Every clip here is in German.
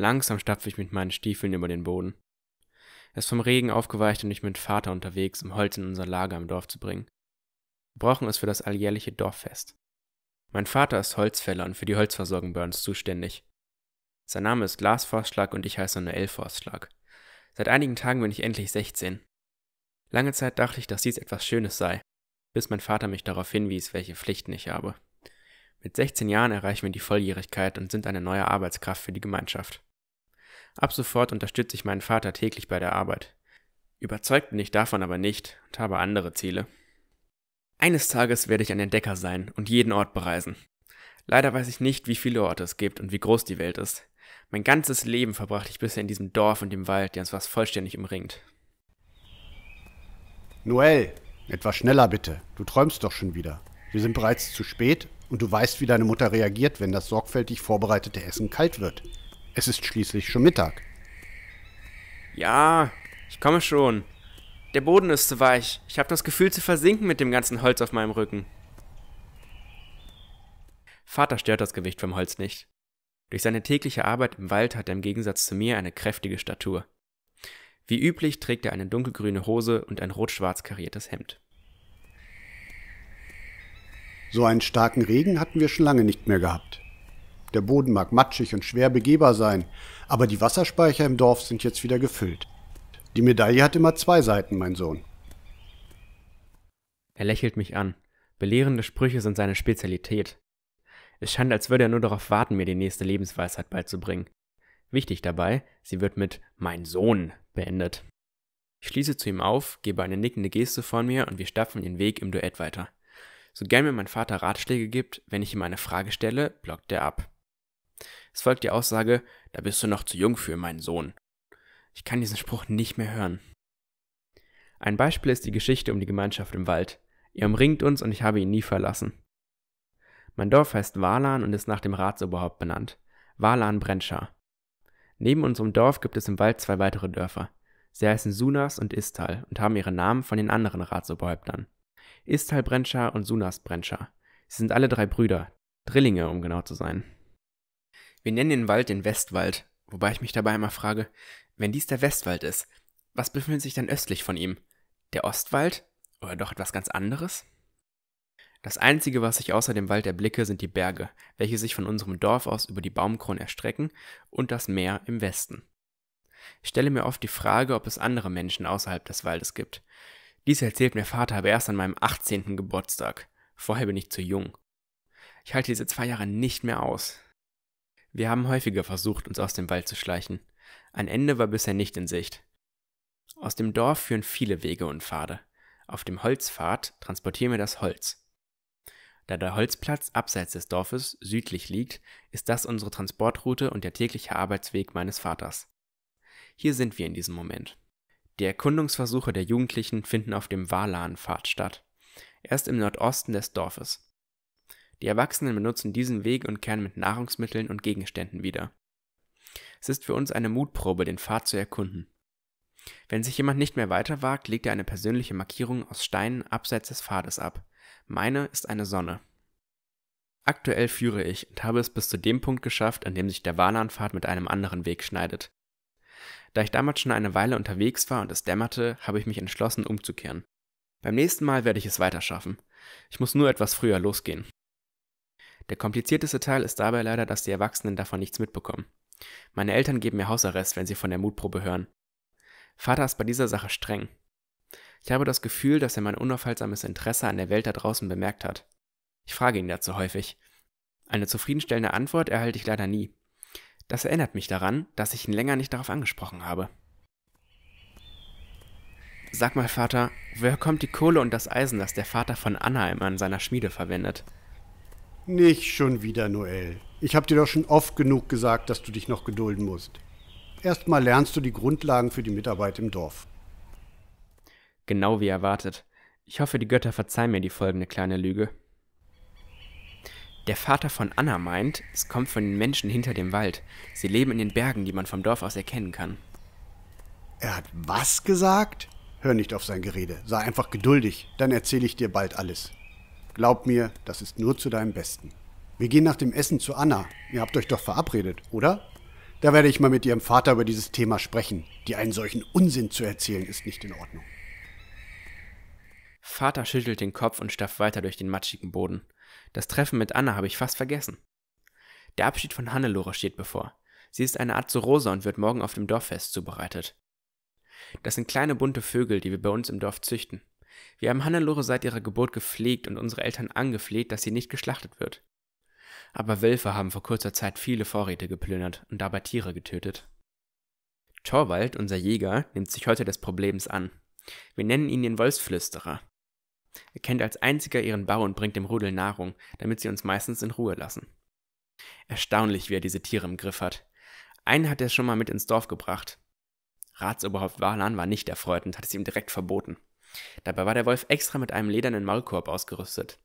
Langsam stapfe ich mit meinen Stiefeln über den Boden. Er ist vom Regen aufgeweicht und ich mit Vater unterwegs, um Holz in unser Lager im Dorf zu bringen. Wir brauchen es für das alljährliche Dorffest. Mein Vater ist Holzfäller und für die Holzversorgung bei uns zuständig. Sein Name ist Lars Forstschlag und ich heiße Noel Forstschlag. Seit einigen Tagen bin ich endlich 16. Lange Zeit dachte ich, dass dies etwas Schönes sei, bis mein Vater mich darauf hinwies, welche Pflichten ich habe. Mit 16 Jahren erreichen wir die Volljährigkeit und sind eine neue Arbeitskraft für die Gemeinschaft. Ab sofort unterstütze ich meinen Vater täglich bei der Arbeit. Überzeugt bin ich davon aber nicht und habe andere Ziele. Eines Tages werde ich ein Entdecker sein und jeden Ort bereisen. Leider weiß ich nicht, wie viele Orte es gibt und wie groß die Welt ist. Mein ganzes Leben verbrachte ich bisher in diesem Dorf und dem Wald, der uns fast vollständig umringt. Noel, etwas schneller bitte. Du träumst doch schon wieder. Wir sind bereits zu spät und du weißt, wie deine Mutter reagiert, wenn das sorgfältig vorbereitete Essen kalt wird. Es ist schließlich schon Mittag. Ja, ich komme schon. Der Boden ist zu weich. Ich habe das Gefühl zu versinken mit dem ganzen Holz auf meinem Rücken. Vater stört das Gewicht vom Holz nicht. Durch seine tägliche Arbeit im Wald hat er im Gegensatz zu mir eine kräftige Statur. Wie üblich trägt er eine dunkelgrüne Hose und ein rot-schwarz kariertes Hemd. So einen starken Regen hatten wir schon lange nicht mehr gehabt. Der Boden mag matschig und schwer begehbar sein, aber die Wasserspeicher im Dorf sind jetzt wieder gefüllt. Die Medaille hat immer zwei Seiten, mein Sohn. Er lächelt mich an. Belehrende Sprüche sind seine Spezialität. Es scheint, als würde er nur darauf warten, mir die nächste Lebensweisheit beizubringen. Wichtig dabei, sie wird mit Mein Sohn beendet. Ich schließe zu ihm auf, gebe eine nickende Geste von mir und wir stapfen den Weg im Duett weiter. So gern mir mein Vater Ratschläge gibt, wenn ich ihm eine Frage stelle, blockt er ab. Es folgt die Aussage, da bist du noch zu jung für, mein Sohn. Ich kann diesen Spruch nicht mehr hören. Ein Beispiel ist die Geschichte um die Gemeinschaft im Wald. Ihr umringt uns und ich habe ihn nie verlassen. Mein Dorf heißt Walan und ist nach dem Ratsoberhaupt benannt. Walan Brenschar. Neben unserem Dorf gibt es im Wald zwei weitere Dörfer. Sie heißen Sunas und Istal und haben ihre Namen von den anderen Ratsoberhäuptern. Istal Brenschar und Sunas Brenschar. Sie sind alle drei Brüder, Drillinge, um genau zu sein. Wir nennen den Wald den Westwald, wobei ich mich dabei immer frage, wenn dies der Westwald ist, was befindet sich dann östlich von ihm? Der Ostwald? Oder doch etwas ganz anderes? Das Einzige, was ich außer dem Wald erblicke, sind die Berge, welche sich von unserem Dorf aus über die Baumkronen erstrecken, und das Meer im Westen. Ich stelle mir oft die Frage, ob es andere Menschen außerhalb des Waldes gibt. Dies erzählt mir Vater aber erst an meinem 18. Geburtstag. Vorher bin ich zu jung. Ich halte diese zwei Jahre nicht mehr aus. Wir haben häufiger versucht, uns aus dem Wald zu schleichen. Ein Ende war bisher nicht in Sicht. Aus dem Dorf führen viele Wege und Pfade. Auf dem Holzpfad transportieren wir das Holz. Da der Holzplatz abseits des Dorfes südlich liegt, ist das unsere Transportroute und der tägliche Arbeitsweg meines Vaters. Hier sind wir in diesem Moment. Die Erkundungsversuche der Jugendlichen finden auf dem Walan-Pfad statt. Er ist im Nordosten des Dorfes. Die Erwachsenen benutzen diesen Weg und kehren mit Nahrungsmitteln und Gegenständen wieder. Es ist für uns eine Mutprobe, den Pfad zu erkunden. Wenn sich jemand nicht mehr weiter wagt, legt er eine persönliche Markierung aus Steinen abseits des Pfades ab. Meine ist eine Sonne. Aktuell führe ich und habe es bis zu dem Punkt geschafft, an dem sich der Wahlanfahrt mit einem anderen Weg schneidet. Da ich damals schon eine Weile unterwegs war und es dämmerte, habe ich mich entschlossen, umzukehren. Beim nächsten Mal werde ich es weiter schaffen. Ich muss nur etwas früher losgehen. Der komplizierteste Teil ist dabei leider, dass die Erwachsenen davon nichts mitbekommen. Meine Eltern geben mir Hausarrest, wenn sie von der Mutprobe hören. Vater ist bei dieser Sache streng. Ich habe das Gefühl, dass er mein unaufhaltsames Interesse an der Welt da draußen bemerkt hat. Ich frage ihn dazu häufig. Eine zufriedenstellende Antwort erhalte ich leider nie. Das erinnert mich daran, dass ich ihn länger nicht darauf angesprochen habe. Sag mal, Vater, woher kommt die Kohle und das Eisen, das der Vater von Anna immer in seiner Schmiede verwendet? Nicht schon wieder, Noel. Ich habe dir doch schon oft genug gesagt, dass du dich noch gedulden musst. Erstmal lernst du die Grundlagen für die Mitarbeit im Dorf. Genau wie erwartet. Ich hoffe, die Götter verzeihen mir die folgende kleine Lüge. Der Vater von Anna meint, es kommt von den Menschen hinter dem Wald. Sie leben in den Bergen, die man vom Dorf aus erkennen kann. Er hat was gesagt? Hör nicht auf sein Gerede. Sei einfach geduldig, dann erzähle ich dir bald alles. Glaub mir, das ist nur zu deinem Besten. Wir gehen nach dem Essen zu Anna. Ihr habt euch doch verabredet, oder? Da werde ich mal mit ihrem Vater über dieses Thema sprechen. Dir einen solchen Unsinn zu erzählen, ist nicht in Ordnung. Vater schüttelt den Kopf und stafft weiter durch den matschigen Boden. Das Treffen mit Anna habe ich fast vergessen. Der Abschied von Hannelore steht bevor. Sie ist eine Art Rosa und wird morgen auf dem Dorffest zubereitet. Das sind kleine bunte Vögel, die wir bei uns im Dorf züchten. Wir haben Hannelore seit ihrer Geburt gepflegt und unsere Eltern angefleht, dass sie nicht geschlachtet wird. Aber Wölfe haben vor kurzer Zeit viele Vorräte geplündert und dabei Tiere getötet. Torwald, unser Jäger, nimmt sich heute des Problems an. Wir nennen ihn den Wolfsflüsterer. Er kennt als einziger ihren Bau und bringt dem Rudel Nahrung, damit sie uns meistens in Ruhe lassen. Erstaunlich, wie er diese Tiere im Griff hat. Einen hat er schon mal mit ins Dorf gebracht. Ratsoberhaupt Walan war nicht erfreut und hat es ihm direkt verboten. Dabei war der Wolf extra mit einem ledernen Maulkorb ausgerüstet.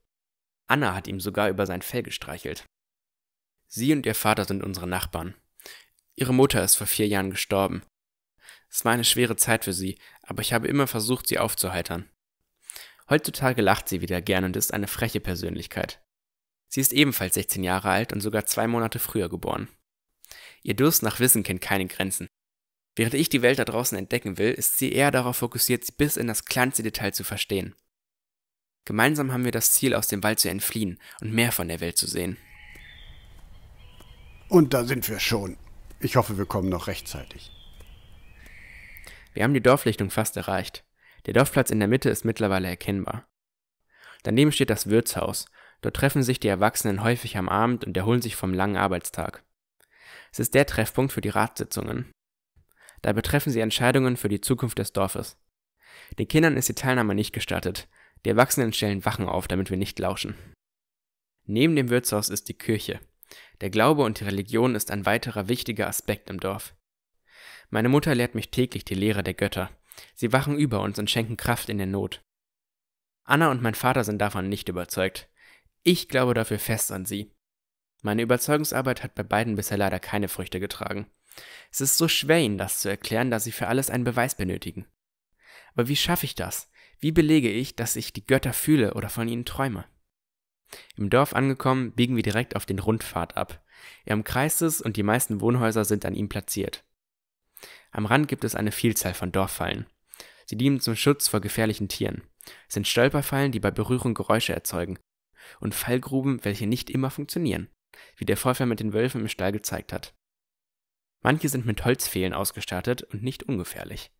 Anna hat ihm sogar über sein Fell gestreichelt. Sie und ihr Vater sind unsere Nachbarn. Ihre Mutter ist vor vier Jahren gestorben. Es war eine schwere Zeit für sie, aber ich habe immer versucht, sie aufzuheitern. Heutzutage lacht sie wieder gern und ist eine freche Persönlichkeit. Sie ist ebenfalls 16 Jahre alt und sogar zwei Monate früher geboren. Ihr Durst nach Wissen kennt keine Grenzen. Während ich die Welt da draußen entdecken will, ist sie eher darauf fokussiert, sie bis in das kleinste Detail zu verstehen. Gemeinsam haben wir das Ziel, aus dem Wald zu entfliehen und mehr von der Welt zu sehen. Und da sind wir schon. Ich hoffe, wir kommen noch rechtzeitig. Wir haben die Dorflichtung fast erreicht. Der Dorfplatz in der Mitte ist mittlerweile erkennbar. Daneben steht das Wirtshaus. Dort treffen sich die Erwachsenen häufig am Abend und erholen sich vom langen Arbeitstag. Es ist der Treffpunkt für die Ratssitzungen. Dabei treffen sie Entscheidungen für die Zukunft des Dorfes. Den Kindern ist die Teilnahme nicht gestattet, die Erwachsenen stellen Wachen auf, damit wir nicht lauschen. Neben dem Wirtshaus ist die Kirche. Der Glaube und die Religion ist ein weiterer wichtiger Aspekt im Dorf. Meine Mutter lehrt mich täglich die Lehre der Götter. Sie wachen über uns und schenken Kraft in der Not. Anna und mein Vater sind davon nicht überzeugt. Ich glaube dafür fest an sie. Meine Überzeugungsarbeit hat bei beiden bisher leider keine Früchte getragen. Es ist so schwer, ihnen das zu erklären, da sie für alles einen Beweis benötigen. Aber wie schaffe ich das? Wie belege ich, dass ich die Götter fühle oder von ihnen träume? Im Dorf angekommen, biegen wir direkt auf den Rundpfad ab. Er umkreist es und die meisten Wohnhäuser sind an ihm platziert. Am Rand gibt es eine Vielzahl von Dorffallen. Sie dienen zum Schutz vor gefährlichen Tieren. Es sind Stolperfallen, die bei Berührung Geräusche erzeugen. Und Fallgruben, welche nicht immer funktionieren. Wie der Vorfall mit den Wölfen im Stall gezeigt hat. Manche sind mit Holzfehlen ausgestattet und nicht ungefährlich.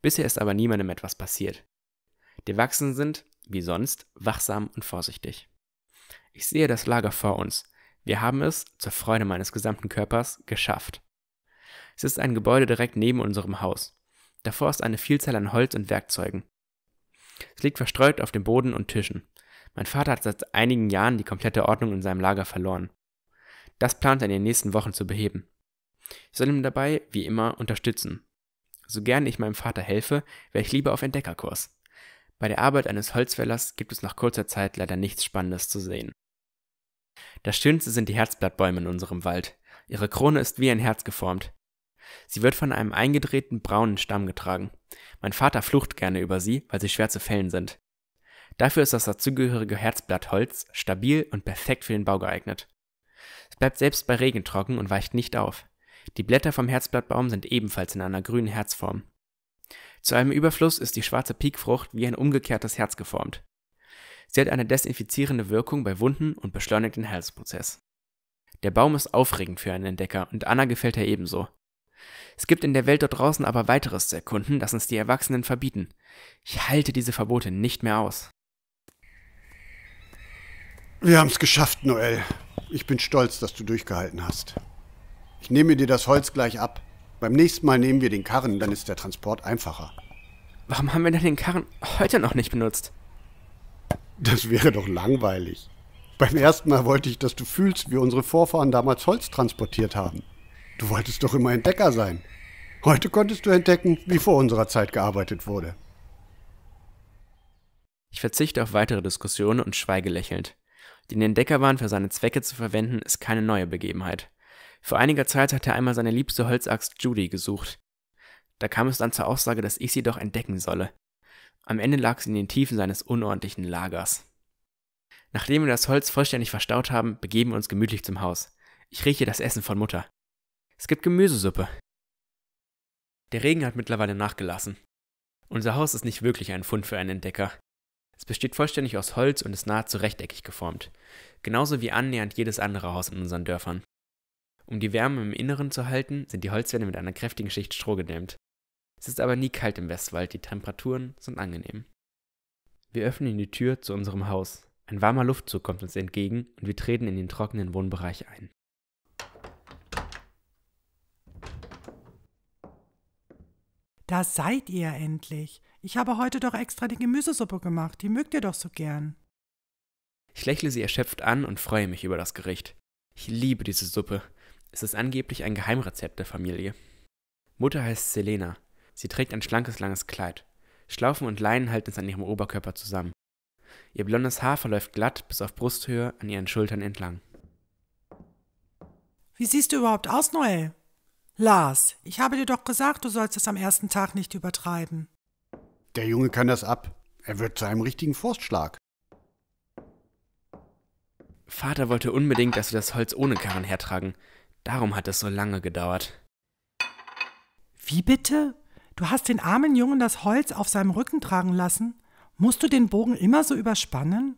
Bisher ist aber niemandem etwas passiert. Die Wachsen sind, wie sonst, wachsam und vorsichtig. Ich sehe das Lager vor uns. Wir haben es, zur Freude meines gesamten Körpers, geschafft. Es ist ein Gebäude direkt neben unserem Haus. Davor ist eine Vielzahl an Holz und Werkzeugen. Es liegt verstreut auf dem Boden und Tischen. Mein Vater hat seit einigen Jahren die komplette Ordnung in seinem Lager verloren. Das plant er in den nächsten Wochen zu beheben. Ich soll ihn dabei, wie immer, unterstützen. So gern ich meinem Vater helfe, wäre ich lieber auf Entdeckerkurs. Bei der Arbeit eines Holzfällers gibt es nach kurzer Zeit leider nichts Spannendes zu sehen. Das Schönste sind die Herzblattbäume in unserem Wald. Ihre Krone ist wie ein Herz geformt. Sie wird von einem eingedrehten braunen Stamm getragen. Mein Vater flucht gerne über sie, weil sie schwer zu fällen sind. Dafür ist das dazugehörige Herzblattholz stabil und perfekt für den Bau geeignet. Es bleibt selbst bei Regen trocken und weicht nicht auf. Die Blätter vom Herzblattbaum sind ebenfalls in einer grünen Herzform. Zu einem Überfluss ist die schwarze Pikfrucht wie ein umgekehrtes Herz geformt. Sie hat eine desinfizierende Wirkung bei Wunden und beschleunigt den Herzprozess. Der Baum ist aufregend für einen Entdecker und Anna gefällt er ebenso. Es gibt in der Welt dort draußen aber weiteres zu erkunden, das uns die Erwachsenen verbieten. Ich halte diese Verbote nicht mehr aus. Wir haben es geschafft, Noel. Ich bin stolz, dass du durchgehalten hast. Ich nehme dir das Holz gleich ab. Beim nächsten Mal nehmen wir den Karren, dann ist der Transport einfacher. Warum haben wir denn den Karren heute noch nicht benutzt? Das wäre doch langweilig. Beim ersten Mal wollte ich, dass du fühlst, wie unsere Vorfahren damals Holz transportiert haben. Du wolltest doch immer Entdecker sein. Heute konntest du entdecken, wie vor unserer Zeit gearbeitet wurde. Ich verzichte auf weitere Diskussionen und schweige lächelnd. Den Entdecker waren für seine Zwecke zu verwenden, ist keine neue Begebenheit. Vor einiger Zeit hat er einmal seine liebste Holzaxt Judy gesucht. Da kam es dann zur Aussage, dass ich sie doch entdecken solle. Am Ende lag sie in den Tiefen seines unordentlichen Lagers. Nachdem wir das Holz vollständig verstaut haben, begeben wir uns gemütlich zum Haus. Ich rieche das Essen von Mutter. Es gibt Gemüsesuppe. Der Regen hat mittlerweile nachgelassen. Unser Haus ist nicht wirklich ein Fund für einen Entdecker. Es besteht vollständig aus Holz und ist nahezu rechteckig geformt. Genauso wie annähernd jedes andere Haus in unseren Dörfern. Um die Wärme im Inneren zu halten, sind die Holzwände mit einer kräftigen Schicht Stroh gedämmt. Es ist aber nie kalt im Westwald, die Temperaturen sind angenehm. Wir öffnen die Tür zu unserem Haus. Ein warmer Luftzug kommt uns entgegen und wir treten in den trockenen Wohnbereich ein. Da seid ihr endlich. Ich habe heute doch extra die Gemüsesuppe gemacht, die mögt ihr doch so gern. Ich lächle sie erschöpft an und freue mich über das Gericht. Ich liebe diese Suppe. Es ist angeblich ein Geheimrezept der Familie. Mutter heißt Selena. Sie trägt ein schlankes, langes Kleid. Schlaufen und Leinen halten es an ihrem Oberkörper zusammen. Ihr blondes Haar verläuft glatt bis auf Brusthöhe an ihren Schultern entlang. Wie siehst du überhaupt aus, Noel? Lars, ich habe dir doch gesagt, du sollst es am ersten Tag nicht übertreiben. Der Junge kann das ab. Er wird zu einem richtigen Forstschlag. Vater wollte unbedingt, dass wir das Holz ohne Karren hertragen, Darum hat es so lange gedauert. Wie bitte? Du hast den armen Jungen das Holz auf seinem Rücken tragen lassen? Musst du den Bogen immer so überspannen?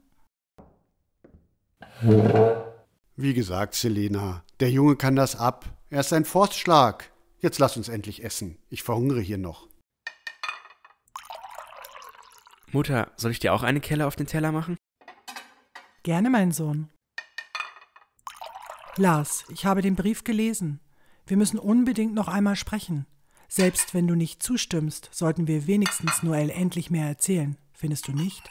Wie gesagt, Selena, der Junge kann das ab. Er ist ein Forstschlag. Jetzt lass uns endlich essen. Ich verhungere hier noch. Mutter, soll ich dir auch eine Kelle auf den Teller machen? Gerne, mein Sohn. Lars, ich habe den Brief gelesen. Wir müssen unbedingt noch einmal sprechen. Selbst wenn du nicht zustimmst, sollten wir wenigstens Noel endlich mehr erzählen. Findest du nicht?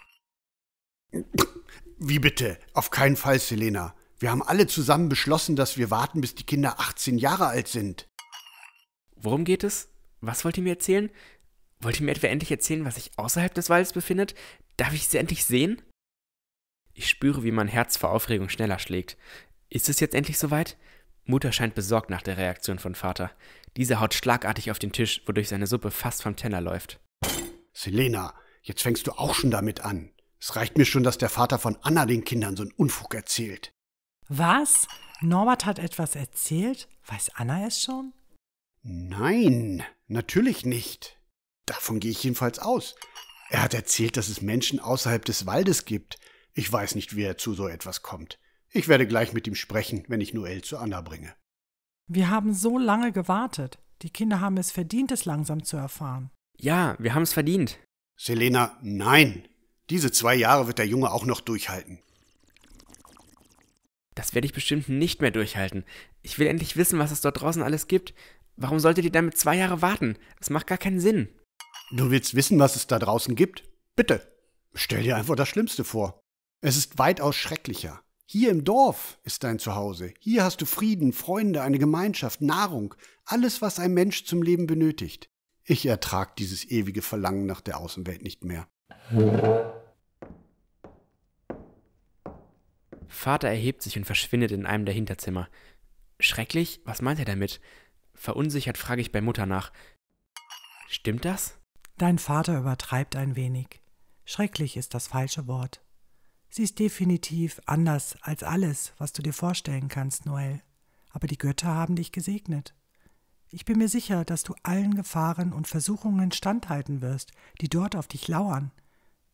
Wie bitte? Auf keinen Fall, Selena. Wir haben alle zusammen beschlossen, dass wir warten, bis die Kinder 18 Jahre alt sind. Worum geht es? Was wollt ihr mir erzählen? Wollt ihr mir etwa endlich erzählen, was sich außerhalb des Waldes befindet? Darf ich sie endlich sehen? Ich spüre, wie mein Herz vor Aufregung schneller schlägt. Ist es jetzt endlich soweit? Mutter scheint besorgt nach der Reaktion von Vater. Dieser haut schlagartig auf den Tisch, wodurch seine Suppe fast vom Teller läuft. Selena, jetzt fängst du auch schon damit an. Es reicht mir schon, dass der Vater von Anna den Kindern so einen Unfug erzählt. Was? Norbert hat etwas erzählt? Weiß Anna es schon? Nein, natürlich nicht. Davon gehe ich jedenfalls aus. Er hat erzählt, dass es Menschen außerhalb des Waldes gibt. Ich weiß nicht, wie er zu so etwas kommt. Ich werde gleich mit ihm sprechen, wenn ich Noel zu Anna bringe. Wir haben so lange gewartet. Die Kinder haben es verdient, es langsam zu erfahren. Ja, wir haben es verdient. Selena, nein. Diese zwei Jahre wird der Junge auch noch durchhalten. Das werde ich bestimmt nicht mehr durchhalten. Ich will endlich wissen, was es dort draußen alles gibt. Warum solltet ihr damit zwei Jahre warten? Das macht gar keinen Sinn. Du willst wissen, was es da draußen gibt? Bitte. Stell dir einfach das Schlimmste vor. Es ist weitaus schrecklicher. Hier im Dorf ist dein Zuhause. Hier hast du Frieden, Freunde, eine Gemeinschaft, Nahrung, alles, was ein Mensch zum Leben benötigt. Ich ertrage dieses ewige Verlangen nach der Außenwelt nicht mehr. Vater erhebt sich und verschwindet in einem der Hinterzimmer. Schrecklich? Was meint er damit? Verunsichert frage ich bei Mutter nach. Stimmt das? Dein Vater übertreibt ein wenig. Schrecklich ist das falsche Wort. Sie ist definitiv anders als alles, was du dir vorstellen kannst, Noel. Aber die Götter haben dich gesegnet. Ich bin mir sicher, dass du allen Gefahren und Versuchungen standhalten wirst, die dort auf dich lauern.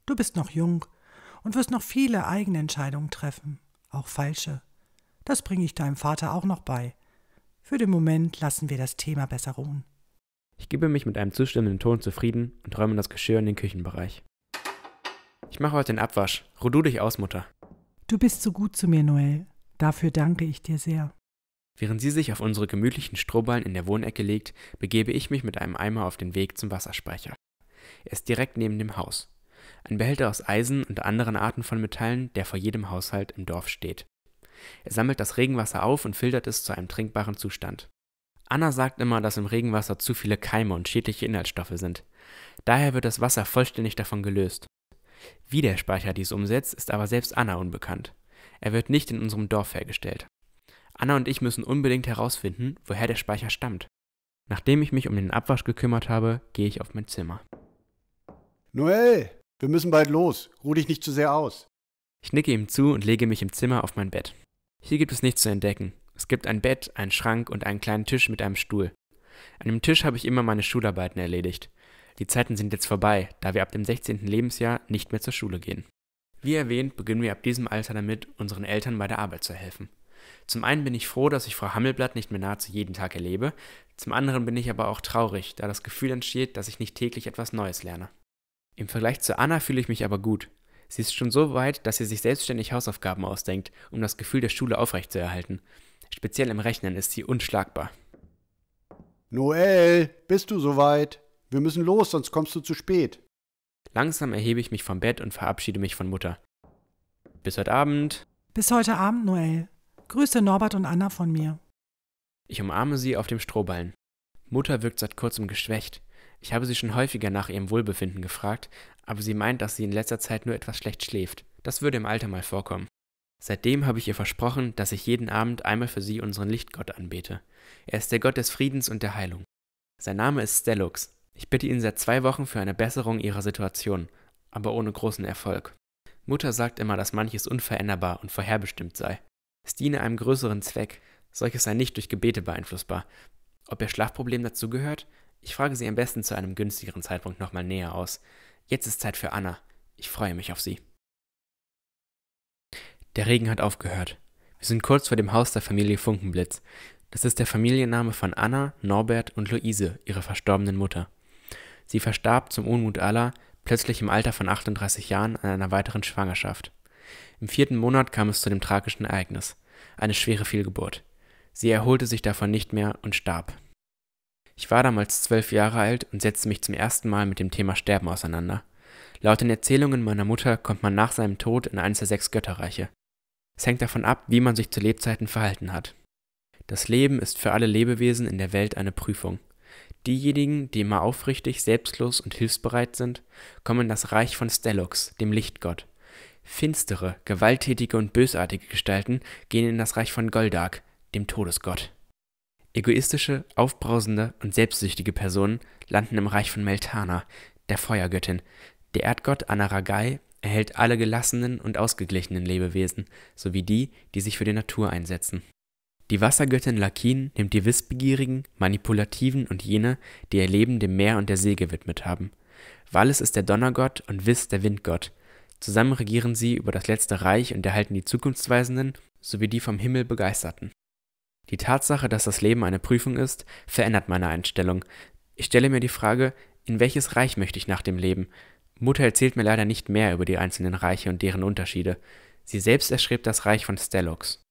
Du bist noch jung und wirst noch viele eigene Entscheidungen treffen, auch falsche. Das bringe ich deinem Vater auch noch bei. Für den Moment lassen wir das Thema besser ruhen. Ich gebe mich mit einem zustimmenden Ton zufrieden und räume das Geschirr in den Küchenbereich. Ich mache heute den Abwasch. Ruh du dich aus, Mutter. Du bist so gut zu mir, Noel. Dafür danke ich dir sehr. Während sie sich auf unsere gemütlichen Strohballen in der Wohnecke legt, begebe ich mich mit einem Eimer auf den Weg zum Wasserspeicher. Er ist direkt neben dem Haus. Ein Behälter aus Eisen und anderen Arten von Metallen, der vor jedem Haushalt im Dorf steht. Er sammelt das Regenwasser auf und filtert es zu einem trinkbaren Zustand. Anna sagt immer, dass im Regenwasser zu viele Keime und schädliche Inhaltsstoffe sind. Daher wird das Wasser vollständig davon gelöst. Wie der Speicher dies umsetzt, ist aber selbst Anna unbekannt. Er wird nicht in unserem Dorf hergestellt. Anna und ich müssen unbedingt herausfinden, woher der Speicher stammt. Nachdem ich mich um den Abwasch gekümmert habe, gehe ich auf mein Zimmer. Noel, wir müssen bald los. Ruh dich nicht zu sehr aus. Ich nicke ihm zu und lege mich im Zimmer auf mein Bett. Hier gibt es nichts zu entdecken. Es gibt ein Bett, einen Schrank und einen kleinen Tisch mit einem Stuhl. An dem Tisch habe ich immer meine Schularbeiten erledigt. Die Zeiten sind jetzt vorbei, da wir ab dem 16. Lebensjahr nicht mehr zur Schule gehen. Wie erwähnt, beginnen wir ab diesem Alter damit, unseren Eltern bei der Arbeit zu helfen. Zum einen bin ich froh, dass ich Frau Hammelblatt nicht mehr nahezu jeden Tag erlebe, zum anderen bin ich aber auch traurig, da das Gefühl entsteht, dass ich nicht täglich etwas Neues lerne. Im Vergleich zu Anna fühle ich mich aber gut. Sie ist schon so weit, dass sie sich selbstständig Hausaufgaben ausdenkt, um das Gefühl der Schule aufrechtzuerhalten. Speziell im Rechnen ist sie unschlagbar. Noel, bist du soweit? Wir müssen los, sonst kommst du zu spät. Langsam erhebe ich mich vom Bett und verabschiede mich von Mutter. Bis heute Abend. Bis heute Abend, Noel. Grüße Norbert und Anna von mir. Ich umarme sie auf dem Strohballen. Mutter wirkt seit kurzem geschwächt. Ich habe sie schon häufiger nach ihrem Wohlbefinden gefragt, aber sie meint, dass sie in letzter Zeit nur etwas schlecht schläft. Das würde im Alter mal vorkommen. Seitdem habe ich ihr versprochen, dass ich jeden Abend einmal für sie unseren Lichtgott anbete. Er ist der Gott des Friedens und der Heilung. Sein Name ist Stellux, ich bitte ihn seit zwei Wochen für eine Besserung ihrer Situation, aber ohne großen Erfolg. Mutter sagt immer, dass manches unveränderbar und vorherbestimmt sei. Es diene einem größeren Zweck. Solches sei nicht durch Gebete beeinflussbar. Ob ihr Schlafproblem dazugehört? Ich frage sie am besten zu einem günstigeren Zeitpunkt nochmal näher aus. Jetzt ist Zeit für Anna. Ich freue mich auf sie. Der Regen hat aufgehört. Wir sind kurz vor dem Haus der Familie Funkenblitz. Das ist der Familienname von Anna, Norbert und Luise, ihrer verstorbenen Mutter. Sie verstarb zum Unmut aller plötzlich im Alter von 38 Jahren an einer weiteren Schwangerschaft. Im vierten Monat kam es zu dem tragischen Ereignis, eine schwere Fehlgeburt. Sie erholte sich davon nicht mehr und starb. Ich war damals zwölf Jahre alt und setzte mich zum ersten Mal mit dem Thema Sterben auseinander. Laut den Erzählungen meiner Mutter kommt man nach seinem Tod in eines der sechs Götterreiche. Es hängt davon ab, wie man sich zu Lebzeiten verhalten hat. Das Leben ist für alle Lebewesen in der Welt eine Prüfung. Diejenigen, die immer aufrichtig, selbstlos und hilfsbereit sind, kommen in das Reich von Stellux, dem Lichtgott. Finstere, gewalttätige und bösartige Gestalten gehen in das Reich von Goldark, dem Todesgott. Egoistische, aufbrausende und selbstsüchtige Personen landen im Reich von Meltana, der Feuergöttin. Der Erdgott Anaragai erhält alle gelassenen und ausgeglichenen Lebewesen sowie die, die sich für die Natur einsetzen die Wassergöttin Lakin nimmt die Wissbegierigen, Manipulativen und jene, die ihr Leben dem Meer und der See gewidmet haben. Wallis ist der Donnergott und Wiss der Windgott. Zusammen regieren sie über das letzte Reich und erhalten die Zukunftsweisenden sowie die vom Himmel Begeisterten. Die Tatsache, dass das Leben eine Prüfung ist, verändert meine Einstellung. Ich stelle mir die Frage, in welches Reich möchte ich nach dem Leben? Mutter erzählt mir leider nicht mehr über die einzelnen Reiche und deren Unterschiede. Sie selbst erschrieb das Reich von Stellux.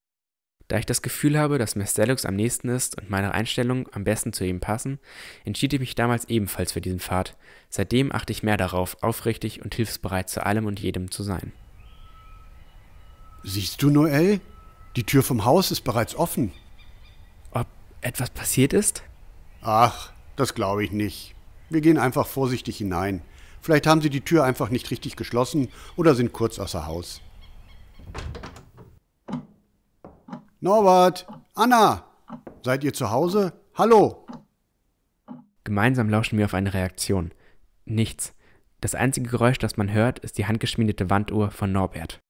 Da ich das Gefühl habe, dass mir Stellux am nächsten ist und meine Einstellungen am besten zu ihm passen, entschied ich mich damals ebenfalls für diesen Pfad. Seitdem achte ich mehr darauf, aufrichtig und hilfsbereit zu allem und jedem zu sein. Siehst du, Noel? Die Tür vom Haus ist bereits offen. Ob etwas passiert ist? Ach, das glaube ich nicht. Wir gehen einfach vorsichtig hinein. Vielleicht haben sie die Tür einfach nicht richtig geschlossen oder sind kurz außer Haus. Norbert, Anna, seid ihr zu Hause? Hallo! Gemeinsam lauschen wir auf eine Reaktion. Nichts. Das einzige Geräusch, das man hört, ist die handgeschmiedete Wanduhr von Norbert.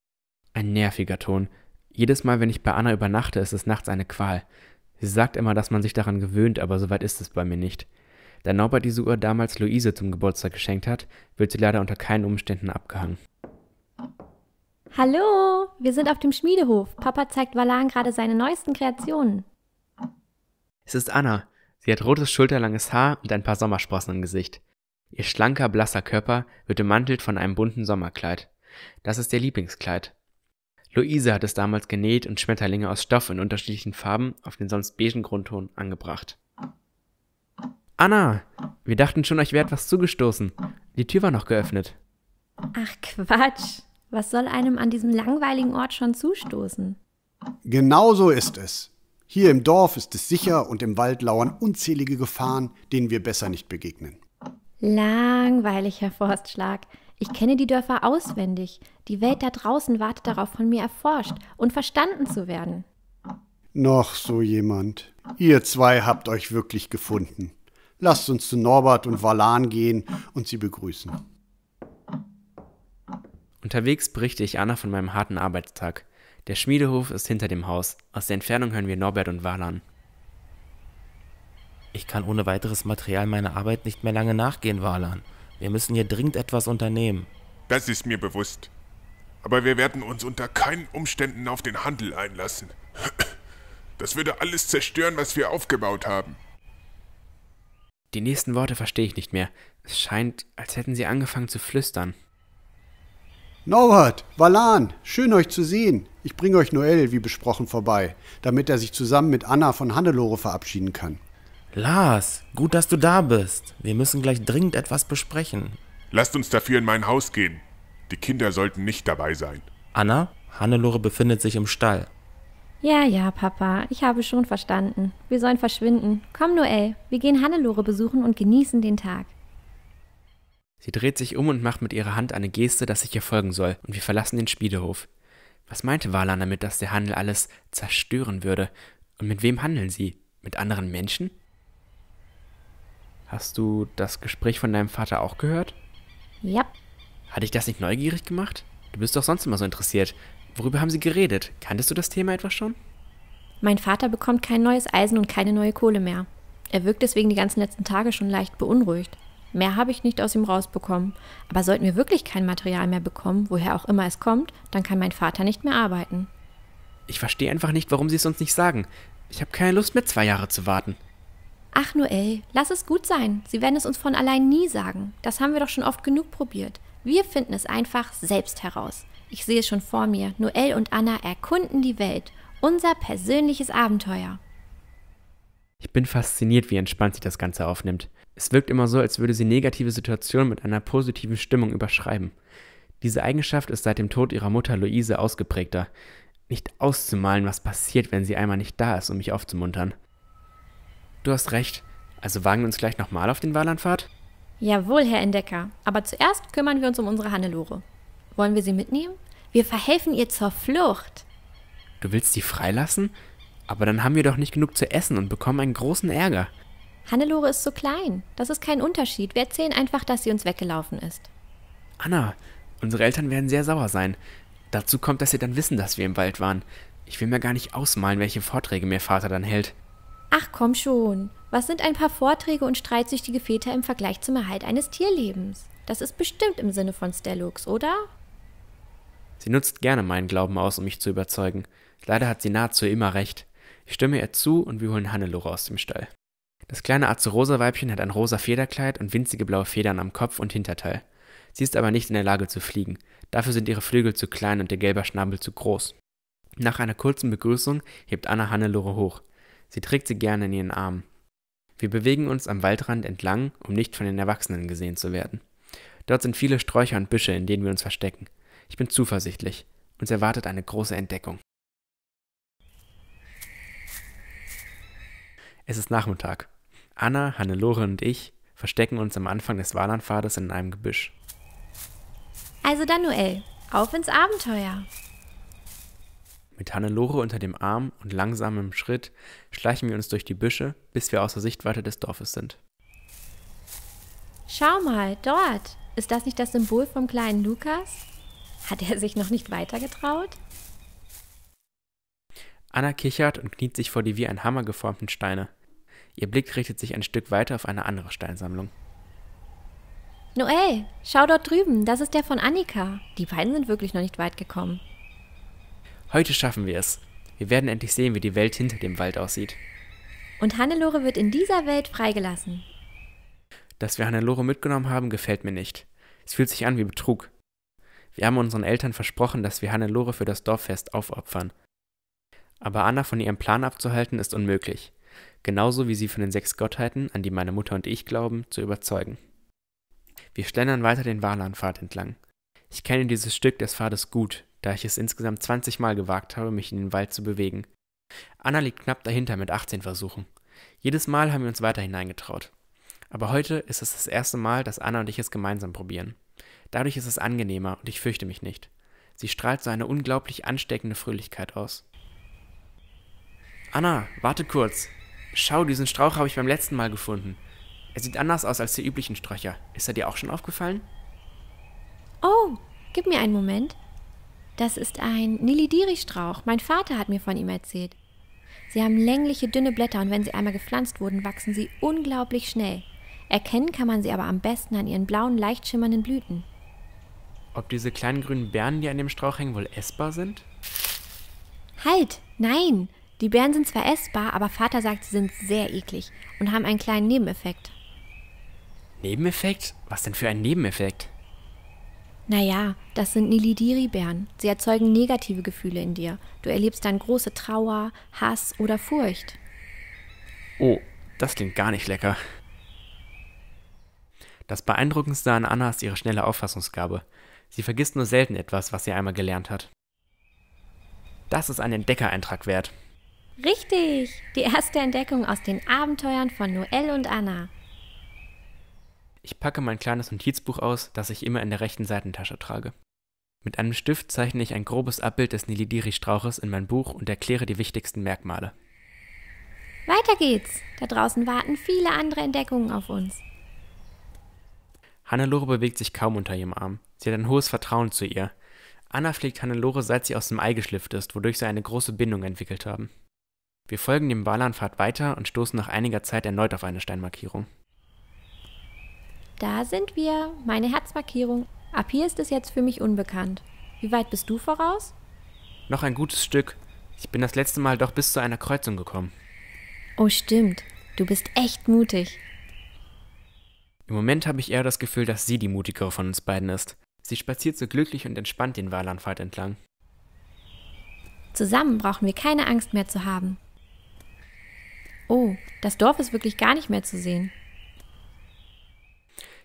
Ein nerviger Ton. Jedes Mal, wenn ich bei Anna übernachte, ist es nachts eine Qual. Sie sagt immer, dass man sich daran gewöhnt, aber soweit ist es bei mir nicht. Da Norbert diese Uhr damals Luise zum Geburtstag geschenkt hat, wird sie leider unter keinen Umständen abgehangen. Hallo, wir sind auf dem Schmiedehof. Papa zeigt Valan gerade seine neuesten Kreationen. Es ist Anna. Sie hat rotes schulterlanges Haar und ein paar Sommersprossen im Gesicht. Ihr schlanker, blasser Körper wird ummantelt von einem bunten Sommerkleid. Das ist ihr Lieblingskleid. Luise hat es damals genäht und Schmetterlinge aus Stoff in unterschiedlichen Farben auf den sonst beigen Grundton angebracht. Anna, wir dachten schon, euch wäre etwas zugestoßen. Die Tür war noch geöffnet. Ach Quatsch, was soll einem an diesem langweiligen Ort schon zustoßen? Genau so ist es. Hier im Dorf ist es sicher und im Wald lauern unzählige Gefahren, denen wir besser nicht begegnen. Langweilig, Herr Forstschlag. Ich kenne die Dörfer auswendig. Die Welt da draußen wartet darauf, von mir erforscht und verstanden zu werden. Noch so jemand. Ihr zwei habt euch wirklich gefunden. Lasst uns zu Norbert und Valan gehen und sie begrüßen. Unterwegs berichte ich Anna von meinem harten Arbeitstag. Der Schmiedehof ist hinter dem Haus. Aus der Entfernung hören wir Norbert und Walan. Ich kann ohne weiteres Material meiner Arbeit nicht mehr lange nachgehen, Walan. Wir müssen hier dringend etwas unternehmen. Das ist mir bewusst. Aber wir werden uns unter keinen Umständen auf den Handel einlassen. Das würde alles zerstören, was wir aufgebaut haben. Die nächsten Worte verstehe ich nicht mehr. Es scheint, als hätten sie angefangen zu flüstern. Norbert, Valan, schön euch zu sehen. Ich bringe euch Noel, wie besprochen, vorbei, damit er sich zusammen mit Anna von Hannelore verabschieden kann. Lars, gut, dass du da bist. Wir müssen gleich dringend etwas besprechen. Lasst uns dafür in mein Haus gehen. Die Kinder sollten nicht dabei sein. Anna, Hannelore befindet sich im Stall. Ja, ja, Papa, ich habe schon verstanden. Wir sollen verschwinden. Komm, Noel, wir gehen Hannelore besuchen und genießen den Tag. Sie dreht sich um und macht mit ihrer Hand eine Geste, dass ich ihr folgen soll, und wir verlassen den Spielehof. Was meinte Valan damit, dass der Handel alles zerstören würde? Und mit wem handeln sie? Mit anderen Menschen? Hast du das Gespräch von deinem Vater auch gehört? Ja. Hat dich das nicht neugierig gemacht? Du bist doch sonst immer so interessiert. Worüber haben sie geredet? Kanntest du das Thema etwas schon? Mein Vater bekommt kein neues Eisen und keine neue Kohle mehr. Er wirkt deswegen die ganzen letzten Tage schon leicht beunruhigt. Mehr habe ich nicht aus ihm rausbekommen. Aber sollten wir wirklich kein Material mehr bekommen, woher auch immer es kommt, dann kann mein Vater nicht mehr arbeiten. Ich verstehe einfach nicht, warum Sie es uns nicht sagen. Ich habe keine Lust mehr, zwei Jahre zu warten. Ach, Noel, lass es gut sein. Sie werden es uns von allein nie sagen. Das haben wir doch schon oft genug probiert. Wir finden es einfach selbst heraus. Ich sehe es schon vor mir. Noel und Anna erkunden die Welt. Unser persönliches Abenteuer. Ich bin fasziniert, wie entspannt sie das Ganze aufnimmt. Es wirkt immer so, als würde sie negative Situationen mit einer positiven Stimmung überschreiben. Diese Eigenschaft ist seit dem Tod ihrer Mutter Luise ausgeprägter. Nicht auszumalen, was passiert, wenn sie einmal nicht da ist, um mich aufzumuntern. Du hast recht. Also wagen wir uns gleich nochmal auf den Wahlanfahrt? Jawohl, Herr Entdecker. Aber zuerst kümmern wir uns um unsere Hannelore. Wollen wir sie mitnehmen? Wir verhelfen ihr zur Flucht. Du willst sie freilassen? Aber dann haben wir doch nicht genug zu essen und bekommen einen großen Ärger. Hannelore ist so klein. Das ist kein Unterschied. Wir erzählen einfach, dass sie uns weggelaufen ist. Anna, unsere Eltern werden sehr sauer sein. Dazu kommt, dass sie dann wissen, dass wir im Wald waren. Ich will mir gar nicht ausmalen, welche Vorträge mir Vater dann hält. Ach komm schon. Was sind ein paar Vorträge und streitsüchtige Väter im Vergleich zum Erhalt eines Tierlebens? Das ist bestimmt im Sinne von Stellux, oder? Sie nutzt gerne meinen Glauben aus, um mich zu überzeugen. Leider hat sie nahezu immer recht. Ich stimme ihr zu und wir holen Hannelore aus dem Stall. Das kleine Azurosa-Weibchen hat ein rosa Federkleid und winzige blaue Federn am Kopf und Hinterteil. Sie ist aber nicht in der Lage zu fliegen. Dafür sind ihre Flügel zu klein und ihr gelber Schnabel zu groß. Nach einer kurzen Begrüßung hebt Anna Hannelore hoch. Sie trägt sie gerne in ihren Armen. Wir bewegen uns am Waldrand entlang, um nicht von den Erwachsenen gesehen zu werden. Dort sind viele Sträucher und Büsche, in denen wir uns verstecken. Ich bin zuversichtlich. Uns erwartet eine große Entdeckung. Es ist Nachmittag. Anna, Hannelore und ich verstecken uns am Anfang des Walandpfades in einem Gebüsch. Also dann, Noel, auf ins Abenteuer! Mit Hannelore unter dem Arm und langsamem Schritt schleichen wir uns durch die Büsche, bis wir außer Sichtweite des Dorfes sind. Schau mal, dort! Ist das nicht das Symbol vom kleinen Lukas? Hat er sich noch nicht weitergetraut? Anna kichert und kniet sich vor die wie ein Hammer geformten Steine. Ihr Blick richtet sich ein Stück weiter auf eine andere Steinsammlung. Noel, schau dort drüben, das ist der von Annika. Die beiden sind wirklich noch nicht weit gekommen. Heute schaffen wir es. Wir werden endlich sehen, wie die Welt hinter dem Wald aussieht. Und Hannelore wird in dieser Welt freigelassen. Dass wir Hannelore mitgenommen haben, gefällt mir nicht. Es fühlt sich an wie Betrug. Wir haben unseren Eltern versprochen, dass wir Hannelore für das Dorffest aufopfern. Aber Anna von ihrem Plan abzuhalten, ist unmöglich. Genauso wie sie von den sechs Gottheiten, an die meine Mutter und ich glauben, zu überzeugen. Wir schlendern weiter den Walanpfad entlang. Ich kenne dieses Stück des Pfades gut, da ich es insgesamt 20 Mal gewagt habe, mich in den Wald zu bewegen. Anna liegt knapp dahinter mit 18 Versuchen. Jedes Mal haben wir uns weiter hineingetraut. Aber heute ist es das erste Mal, dass Anna und ich es gemeinsam probieren. Dadurch ist es angenehmer und ich fürchte mich nicht. Sie strahlt so eine unglaublich ansteckende Fröhlichkeit aus. Anna, warte kurz. Schau, diesen Strauch habe ich beim letzten Mal gefunden. Er sieht anders aus als die üblichen Sträucher. Ist er dir auch schon aufgefallen? Oh, gib mir einen Moment. Das ist ein Nilidiri-Strauch. Mein Vater hat mir von ihm erzählt. Sie haben längliche, dünne Blätter und wenn sie einmal gepflanzt wurden, wachsen sie unglaublich schnell. Erkennen kann man sie aber am besten an ihren blauen, leicht schimmernden Blüten. Ob diese kleinen grünen Beeren, die an dem Strauch hängen, wohl essbar sind? Halt! Nein! Die Beeren sind zwar essbar, aber Vater sagt, sie sind sehr eklig und haben einen kleinen Nebeneffekt. Nebeneffekt? Was denn für ein Nebeneffekt? Naja, das sind Nilidiri-Bären. Sie erzeugen negative Gefühle in dir. Du erlebst dann große Trauer, Hass oder Furcht. Oh, das klingt gar nicht lecker. Das Beeindruckendste an Anna ist ihre schnelle Auffassungsgabe. Sie vergisst nur selten etwas, was sie einmal gelernt hat. Das ist ein Entdeckereintrag wert. Richtig, die erste Entdeckung aus den Abenteuern von Noel und Anna. Ich packe mein kleines Notizbuch aus, das ich immer in der rechten Seitentasche trage. Mit einem Stift zeichne ich ein grobes Abbild des Nilidiri-Strauches in mein Buch und erkläre die wichtigsten Merkmale. Weiter geht's! Da draußen warten viele andere Entdeckungen auf uns. Hannelore bewegt sich kaum unter ihrem Arm. Sie hat ein hohes Vertrauen zu ihr. Anna pflegt Hannelore, seit sie aus dem Ei geschlüpft ist, wodurch sie eine große Bindung entwickelt haben. Wir folgen dem Bahnanpfad weiter und stoßen nach einiger Zeit erneut auf eine Steinmarkierung. Da sind wir, meine Herzmarkierung. Ab hier ist es jetzt für mich unbekannt. Wie weit bist du voraus? Noch ein gutes Stück. Ich bin das letzte Mal doch bis zu einer Kreuzung gekommen. Oh stimmt, du bist echt mutig. Im Moment habe ich eher das Gefühl, dass sie die mutigere von uns beiden ist. Sie spaziert so glücklich und entspannt den Walanpfad entlang. Zusammen brauchen wir keine Angst mehr zu haben. Oh, das Dorf ist wirklich gar nicht mehr zu sehen.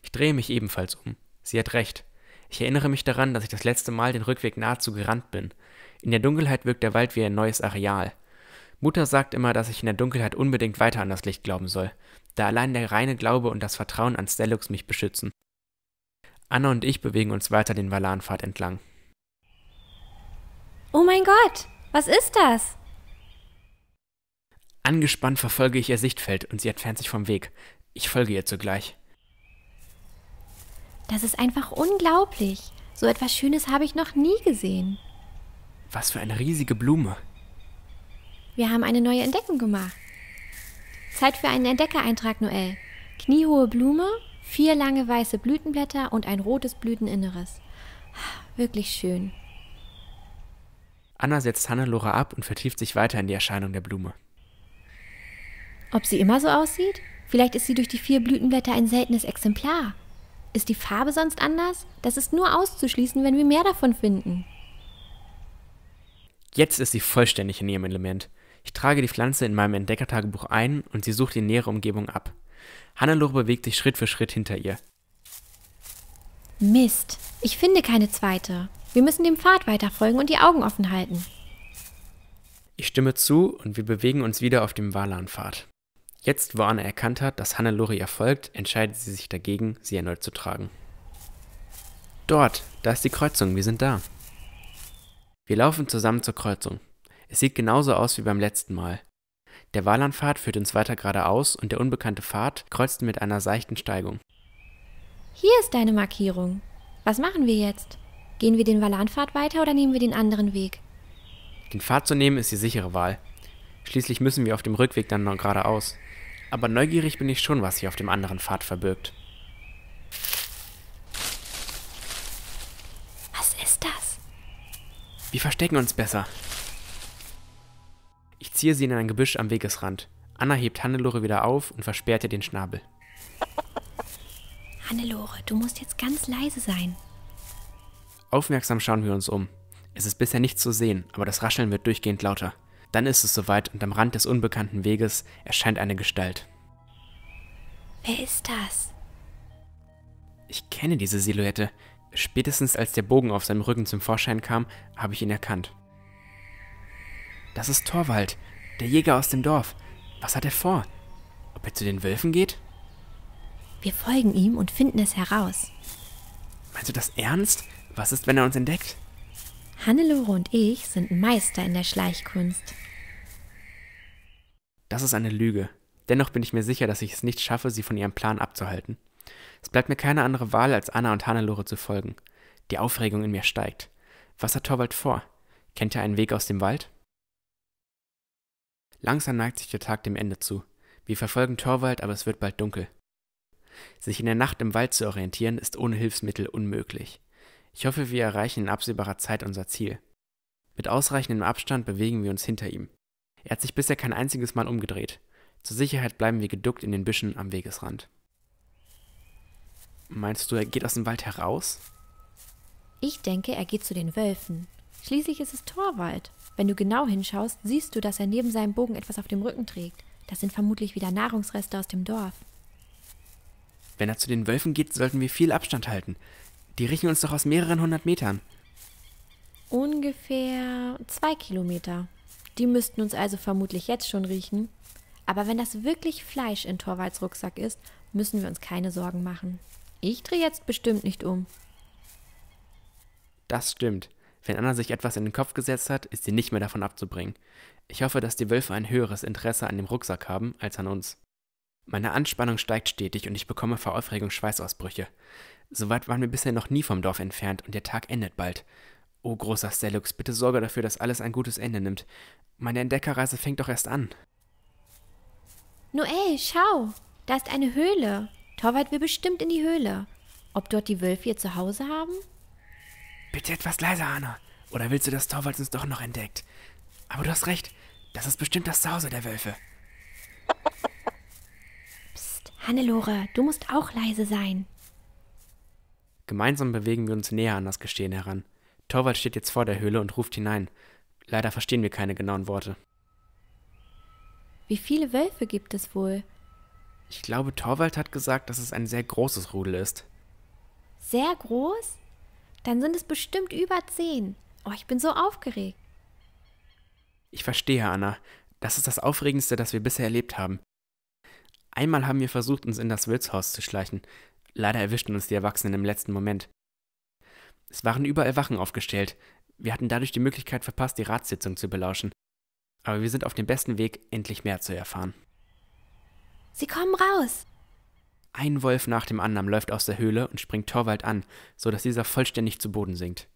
Ich drehe mich ebenfalls um. Sie hat recht. Ich erinnere mich daran, dass ich das letzte Mal den Rückweg nahezu gerannt bin. In der Dunkelheit wirkt der Wald wie ein neues Areal. Mutter sagt immer, dass ich in der Dunkelheit unbedingt weiter an das Licht glauben soll, da allein der reine Glaube und das Vertrauen an Stellux mich beschützen. Anna und ich bewegen uns weiter den Valanpfad entlang. Oh mein Gott, was ist das? Angespannt verfolge ich ihr Sichtfeld und sie entfernt sich vom Weg. Ich folge ihr zugleich. Das ist einfach unglaublich. So etwas Schönes habe ich noch nie gesehen. Was für eine riesige Blume. Wir haben eine neue Entdeckung gemacht. Zeit für einen Entdeckereintrag, Noel. Kniehohe Blume, vier lange weiße Blütenblätter und ein rotes Blüteninneres. Wirklich schön. Anna setzt Hannelore ab und vertieft sich weiter in die Erscheinung der Blume. Ob sie immer so aussieht? Vielleicht ist sie durch die vier Blütenblätter ein seltenes Exemplar. Ist die Farbe sonst anders? Das ist nur auszuschließen, wenn wir mehr davon finden. Jetzt ist sie vollständig in ihrem Element. Ich trage die Pflanze in meinem Entdeckertagebuch ein und sie sucht die nähere Umgebung ab. Hannelore bewegt sich Schritt für Schritt hinter ihr. Mist, ich finde keine zweite. Wir müssen dem Pfad weiterfolgen und die Augen offen halten. Ich stimme zu und wir bewegen uns wieder auf dem Walanpfad. Jetzt, wo Anna erkannt hat, dass Hannelore ihr folgt, entscheidet sie sich dagegen, sie erneut zu tragen. Dort, da ist die Kreuzung, wir sind da. Wir laufen zusammen zur Kreuzung. Es sieht genauso aus wie beim letzten Mal. Der Walanpfad führt uns weiter geradeaus und der unbekannte Pfad kreuzt mit einer seichten Steigung. Hier ist deine Markierung. Was machen wir jetzt? Gehen wir den Walanpfad weiter oder nehmen wir den anderen Weg? Den Pfad zu nehmen ist die sichere Wahl. Schließlich müssen wir auf dem Rückweg dann noch geradeaus aber neugierig bin ich schon, was sich auf dem anderen Pfad verbirgt. Was ist das? Wir verstecken uns besser. Ich ziehe sie in ein Gebüsch am Wegesrand. Anna hebt Hannelore wieder auf und versperrt ihr den Schnabel. Hannelore, du musst jetzt ganz leise sein. Aufmerksam schauen wir uns um. Es ist bisher nichts zu sehen, aber das Rascheln wird durchgehend lauter. Dann ist es soweit und am Rand des unbekannten Weges erscheint eine Gestalt. Wer ist das? Ich kenne diese Silhouette. Spätestens als der Bogen auf seinem Rücken zum Vorschein kam, habe ich ihn erkannt. Das ist Torwald, der Jäger aus dem Dorf. Was hat er vor? Ob er zu den Wölfen geht? Wir folgen ihm und finden es heraus. Meinst du das ernst? Was ist, wenn er uns entdeckt? Hannelore und ich sind Meister in der Schleichkunst. Das ist eine Lüge. Dennoch bin ich mir sicher, dass ich es nicht schaffe, sie von ihrem Plan abzuhalten. Es bleibt mir keine andere Wahl, als Anna und Hannelore zu folgen. Die Aufregung in mir steigt. Was hat Torwald vor? Kennt er einen Weg aus dem Wald? Langsam neigt sich der Tag dem Ende zu. Wir verfolgen Torwald, aber es wird bald dunkel. Sich in der Nacht im Wald zu orientieren, ist ohne Hilfsmittel unmöglich. Ich hoffe, wir erreichen in absehbarer Zeit unser Ziel. Mit ausreichendem Abstand bewegen wir uns hinter ihm. Er hat sich bisher kein einziges Mal umgedreht. Zur Sicherheit bleiben wir geduckt in den Büschen am Wegesrand. Meinst du, er geht aus dem Wald heraus? Ich denke, er geht zu den Wölfen. Schließlich ist es Torwald. Wenn du genau hinschaust, siehst du, dass er neben seinem Bogen etwas auf dem Rücken trägt. Das sind vermutlich wieder Nahrungsreste aus dem Dorf. Wenn er zu den Wölfen geht, sollten wir viel Abstand halten. Die riechen uns doch aus mehreren hundert Metern. Ungefähr zwei Kilometer. Die müssten uns also vermutlich jetzt schon riechen. Aber wenn das wirklich Fleisch in Torwalds Rucksack ist, müssen wir uns keine Sorgen machen. Ich drehe jetzt bestimmt nicht um. Das stimmt. Wenn Anna sich etwas in den Kopf gesetzt hat, ist sie nicht mehr davon abzubringen. Ich hoffe, dass die Wölfe ein höheres Interesse an dem Rucksack haben als an uns. Meine Anspannung steigt stetig und ich bekomme vor Aufregung Schweißausbrüche. So weit waren wir bisher noch nie vom Dorf entfernt und der Tag endet bald. O oh, großer Stellux, bitte sorge dafür, dass alles ein gutes Ende nimmt. Meine Entdeckerreise fängt doch erst an. Noel, schau! Da ist eine Höhle. Torwald will bestimmt in die Höhle. Ob dort die Wölfe ihr Zuhause haben? Bitte etwas leiser, Anna. Oder willst du, dass Torwald uns doch noch entdeckt? Aber du hast recht. Das ist bestimmt das Zuhause der Wölfe. Psst, Hannelore, du musst auch leise sein. Gemeinsam bewegen wir uns näher an das Gestehen heran. Torwald steht jetzt vor der Höhle und ruft hinein. Leider verstehen wir keine genauen Worte. Wie viele Wölfe gibt es wohl? Ich glaube, Torwald hat gesagt, dass es ein sehr großes Rudel ist. Sehr groß? Dann sind es bestimmt über zehn. Oh, ich bin so aufgeregt. Ich verstehe, Anna. Das ist das Aufregendste, das wir bisher erlebt haben. Einmal haben wir versucht, uns in das Wirtshaus zu schleichen. Leider erwischten uns die Erwachsenen im letzten Moment. Es waren überall Wachen aufgestellt. Wir hatten dadurch die Möglichkeit verpasst, die Ratssitzung zu belauschen. Aber wir sind auf dem besten Weg, endlich mehr zu erfahren. Sie kommen raus! Ein Wolf nach dem anderen läuft aus der Höhle und springt Torwald an, sodass dieser vollständig zu Boden sinkt.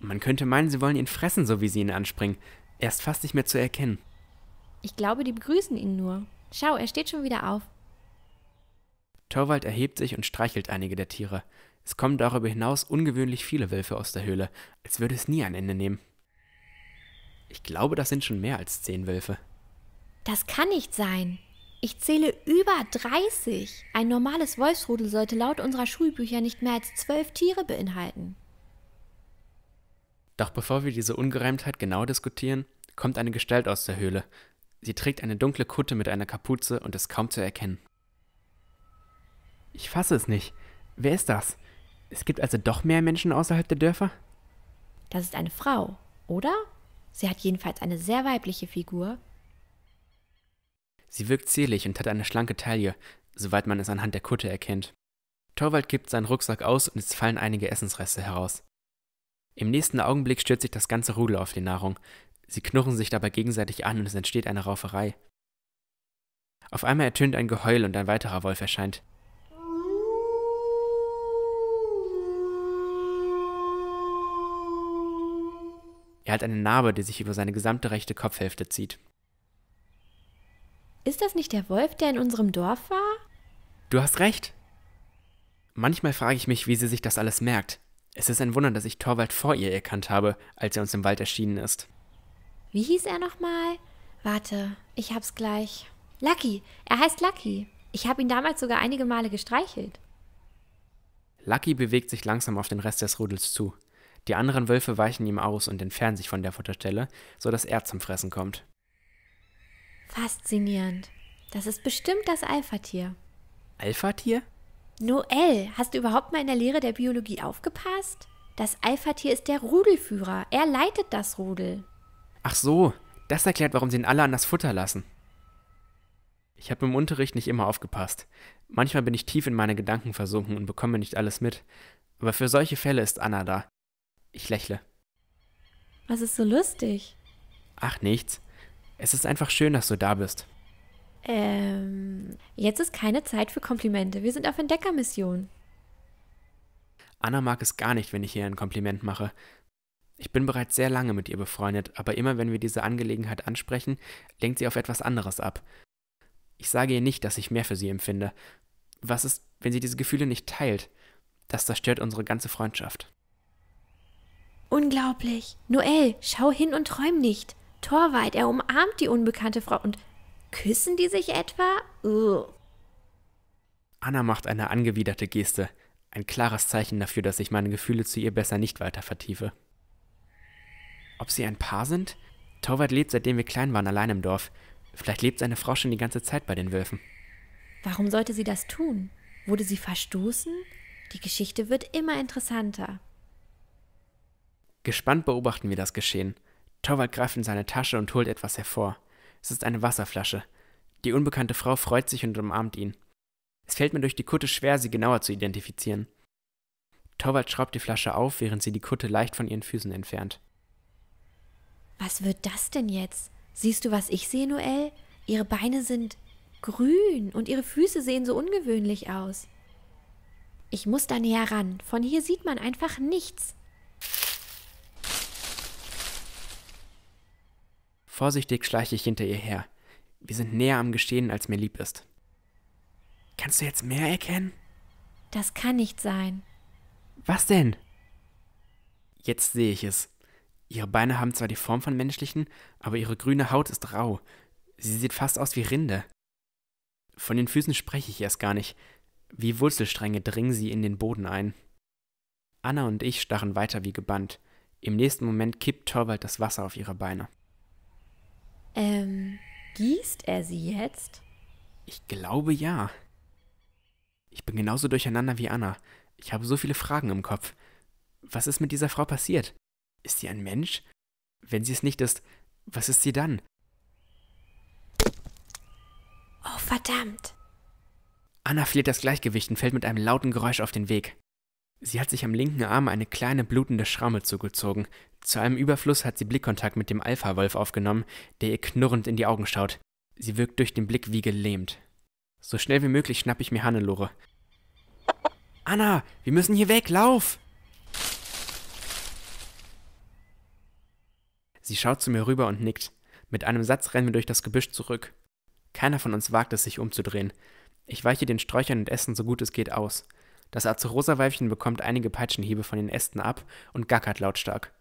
Man könnte meinen, sie wollen ihn fressen, so wie sie ihn anspringen. Er ist fast nicht mehr zu erkennen. Ich glaube, die begrüßen ihn nur. Schau, er steht schon wieder auf. Torvald erhebt sich und streichelt einige der Tiere. Es kommen darüber hinaus ungewöhnlich viele Wölfe aus der Höhle, als würde es nie ein Ende nehmen. Ich glaube, das sind schon mehr als zehn Wölfe. Das kann nicht sein. Ich zähle über 30. Ein normales Wolfsrudel sollte laut unserer Schulbücher nicht mehr als zwölf Tiere beinhalten. Doch bevor wir diese Ungereimtheit genau diskutieren, kommt eine Gestalt aus der Höhle. Sie trägt eine dunkle Kutte mit einer Kapuze und ist kaum zu erkennen. Ich fasse es nicht. Wer ist das? Es gibt also doch mehr Menschen außerhalb der Dörfer? Das ist eine Frau, oder? Sie hat jedenfalls eine sehr weibliche Figur. Sie wirkt zierlich und hat eine schlanke Taille, soweit man es anhand der Kutte erkennt. Torwald gibt seinen Rucksack aus und es fallen einige Essensreste heraus. Im nächsten Augenblick stürzt sich das ganze Rudel auf die Nahrung. Sie knurren sich dabei gegenseitig an und es entsteht eine Rauferei. Auf einmal ertönt ein Geheul und ein weiterer Wolf erscheint. Er hat eine Narbe, die sich über seine gesamte rechte Kopfhälfte zieht. Ist das nicht der Wolf, der in unserem Dorf war? Du hast recht. Manchmal frage ich mich, wie sie sich das alles merkt. Es ist ein Wunder, dass ich Torwald vor ihr erkannt habe, als er uns im Wald erschienen ist. Wie hieß er nochmal? Warte, ich hab's gleich. Lucky, er heißt Lucky. Ich habe ihn damals sogar einige Male gestreichelt. Lucky bewegt sich langsam auf den Rest des Rudels zu. Die anderen Wölfe weichen ihm aus und entfernen sich von der Futterstelle, sodass er zum Fressen kommt. Faszinierend. Das ist bestimmt das Alpha-Tier. Alpha-Tier? Noel, hast du überhaupt mal in der Lehre der Biologie aufgepasst? Das Alpha-Tier ist der Rudelführer. Er leitet das Rudel. Ach so, das erklärt, warum sie ihn alle an das Futter lassen. Ich habe im Unterricht nicht immer aufgepasst. Manchmal bin ich tief in meine Gedanken versunken und bekomme nicht alles mit. Aber für solche Fälle ist Anna da. Ich lächle. Was ist so lustig? Ach nichts. Es ist einfach schön, dass du da bist. Ähm, jetzt ist keine Zeit für Komplimente. Wir sind auf Entdeckermission. Anna mag es gar nicht, wenn ich ihr ein Kompliment mache. Ich bin bereits sehr lange mit ihr befreundet, aber immer wenn wir diese Angelegenheit ansprechen, lenkt sie auf etwas anderes ab. Ich sage ihr nicht, dass ich mehr für sie empfinde. Was ist, wenn sie diese Gefühle nicht teilt? Das zerstört unsere ganze Freundschaft. Unglaublich. Noel, schau hin und träum nicht. Torweit, er umarmt die unbekannte Frau und küssen die sich etwa? Ugh. Anna macht eine angewiderte Geste, ein klares Zeichen dafür, dass ich meine Gefühle zu ihr besser nicht weiter vertiefe. Ob sie ein Paar sind? Torwart lebt, seitdem wir klein waren, allein im Dorf. Vielleicht lebt seine Frau schon die ganze Zeit bei den Wölfen. Warum sollte sie das tun? Wurde sie verstoßen? Die Geschichte wird immer interessanter. Gespannt beobachten wir das Geschehen. Torwald greift in seine Tasche und holt etwas hervor. Es ist eine Wasserflasche. Die unbekannte Frau freut sich und umarmt ihn. Es fällt mir durch die Kutte schwer, sie genauer zu identifizieren. Torwald schraubt die Flasche auf, während sie die Kutte leicht von ihren Füßen entfernt. Was wird das denn jetzt? Siehst du, was ich sehe, Noel? Ihre Beine sind grün und ihre Füße sehen so ungewöhnlich aus. Ich muss da näher ran. Von hier sieht man einfach nichts. Vorsichtig schleiche ich hinter ihr her. Wir sind näher am Geschehen, als mir lieb ist. Kannst du jetzt mehr erkennen? Das kann nicht sein. Was denn? Jetzt sehe ich es. Ihre Beine haben zwar die Form von menschlichen, aber ihre grüne Haut ist rau. Sie sieht fast aus wie Rinde. Von den Füßen spreche ich erst gar nicht. Wie Wurzelstränge dringen sie in den Boden ein. Anna und ich starren weiter wie gebannt. Im nächsten Moment kippt Torwald das Wasser auf ihre Beine. Ähm, gießt er sie jetzt? Ich glaube ja. Ich bin genauso durcheinander wie Anna. Ich habe so viele Fragen im Kopf. Was ist mit dieser Frau passiert? Ist sie ein Mensch? Wenn sie es nicht ist, was ist sie dann? Oh, verdammt. Anna verliert das Gleichgewicht und fällt mit einem lauten Geräusch auf den Weg. Sie hat sich am linken Arm eine kleine blutende Schramme zugezogen. Zu einem Überfluss hat sie Blickkontakt mit dem Alpha-Wolf aufgenommen, der ihr knurrend in die Augen schaut. Sie wirkt durch den Blick wie gelähmt. So schnell wie möglich schnapp ich mir Hannelore. Anna, wir müssen hier weg, lauf! Sie schaut zu mir rüber und nickt. Mit einem Satz rennen wir durch das Gebüsch zurück. Keiner von uns wagt es, sich umzudrehen. Ich weiche den Sträuchern und Essen so gut es geht aus. Das Azurosa-Weibchen bekommt einige Peitschenhiebe von den Ästen ab und gackert lautstark.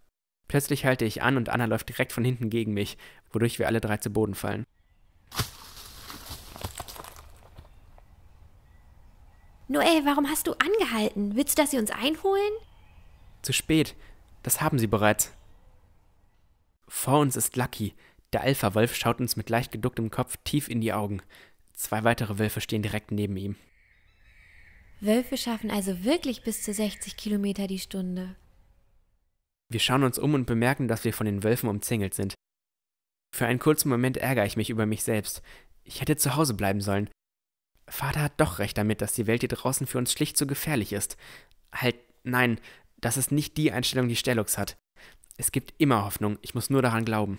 Plötzlich halte ich an und Anna läuft direkt von hinten gegen mich, wodurch wir alle drei zu Boden fallen. Noel, warum hast du angehalten? Willst du, dass sie uns einholen? Zu spät. Das haben sie bereits. Vor uns ist Lucky. Der Alpha-Wolf schaut uns mit leicht geducktem Kopf tief in die Augen. Zwei weitere Wölfe stehen direkt neben ihm. Wölfe schaffen also wirklich bis zu 60 Kilometer die Stunde. Wir schauen uns um und bemerken, dass wir von den Wölfen umzingelt sind. Für einen kurzen Moment ärgere ich mich über mich selbst. Ich hätte zu Hause bleiben sollen. Vater hat doch recht damit, dass die Welt hier draußen für uns schlicht zu gefährlich ist. Halt, nein, das ist nicht die Einstellung, die Stellux hat. Es gibt immer Hoffnung, ich muss nur daran glauben.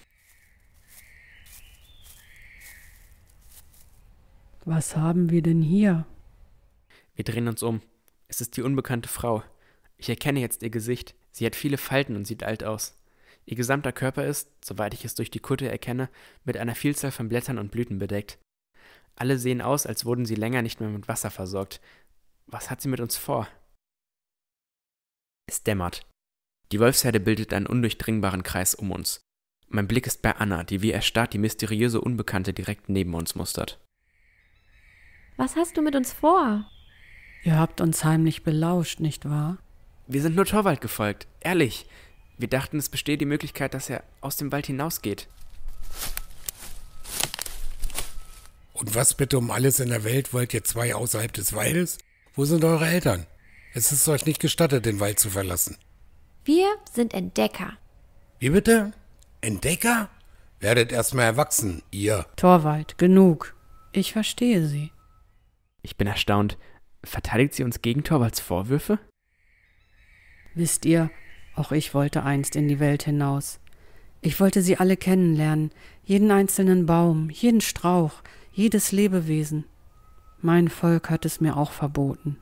Was haben wir denn hier? Wir drehen uns um. Es ist die unbekannte Frau. Ich erkenne jetzt ihr Gesicht. Sie hat viele Falten und sieht alt aus. Ihr gesamter Körper ist, soweit ich es durch die Kutte erkenne, mit einer Vielzahl von Blättern und Blüten bedeckt. Alle sehen aus, als wurden sie länger nicht mehr mit Wasser versorgt. Was hat sie mit uns vor? Es dämmert. Die Wolfsherde bildet einen undurchdringbaren Kreis um uns. Mein Blick ist bei Anna, die wie erstarrt die mysteriöse Unbekannte direkt neben uns mustert. Was hast du mit uns vor? Ihr habt uns heimlich belauscht, nicht wahr? Wir sind nur Torwald gefolgt, ehrlich. Wir dachten, es bestehe die Möglichkeit, dass er aus dem Wald hinausgeht. Und was bitte um alles in der Welt wollt ihr zwei außerhalb des Waldes? Wo sind eure Eltern? Es ist euch nicht gestattet, den Wald zu verlassen. Wir sind Entdecker. Wie bitte? Entdecker? Werdet erstmal erwachsen, ihr. Torwald, genug. Ich verstehe Sie. Ich bin erstaunt, verteidigt sie uns gegen als Vorwürfe? Wisst ihr, auch ich wollte einst in die Welt hinaus. Ich wollte sie alle kennenlernen, jeden einzelnen Baum, jeden Strauch, jedes Lebewesen. Mein Volk hat es mir auch verboten.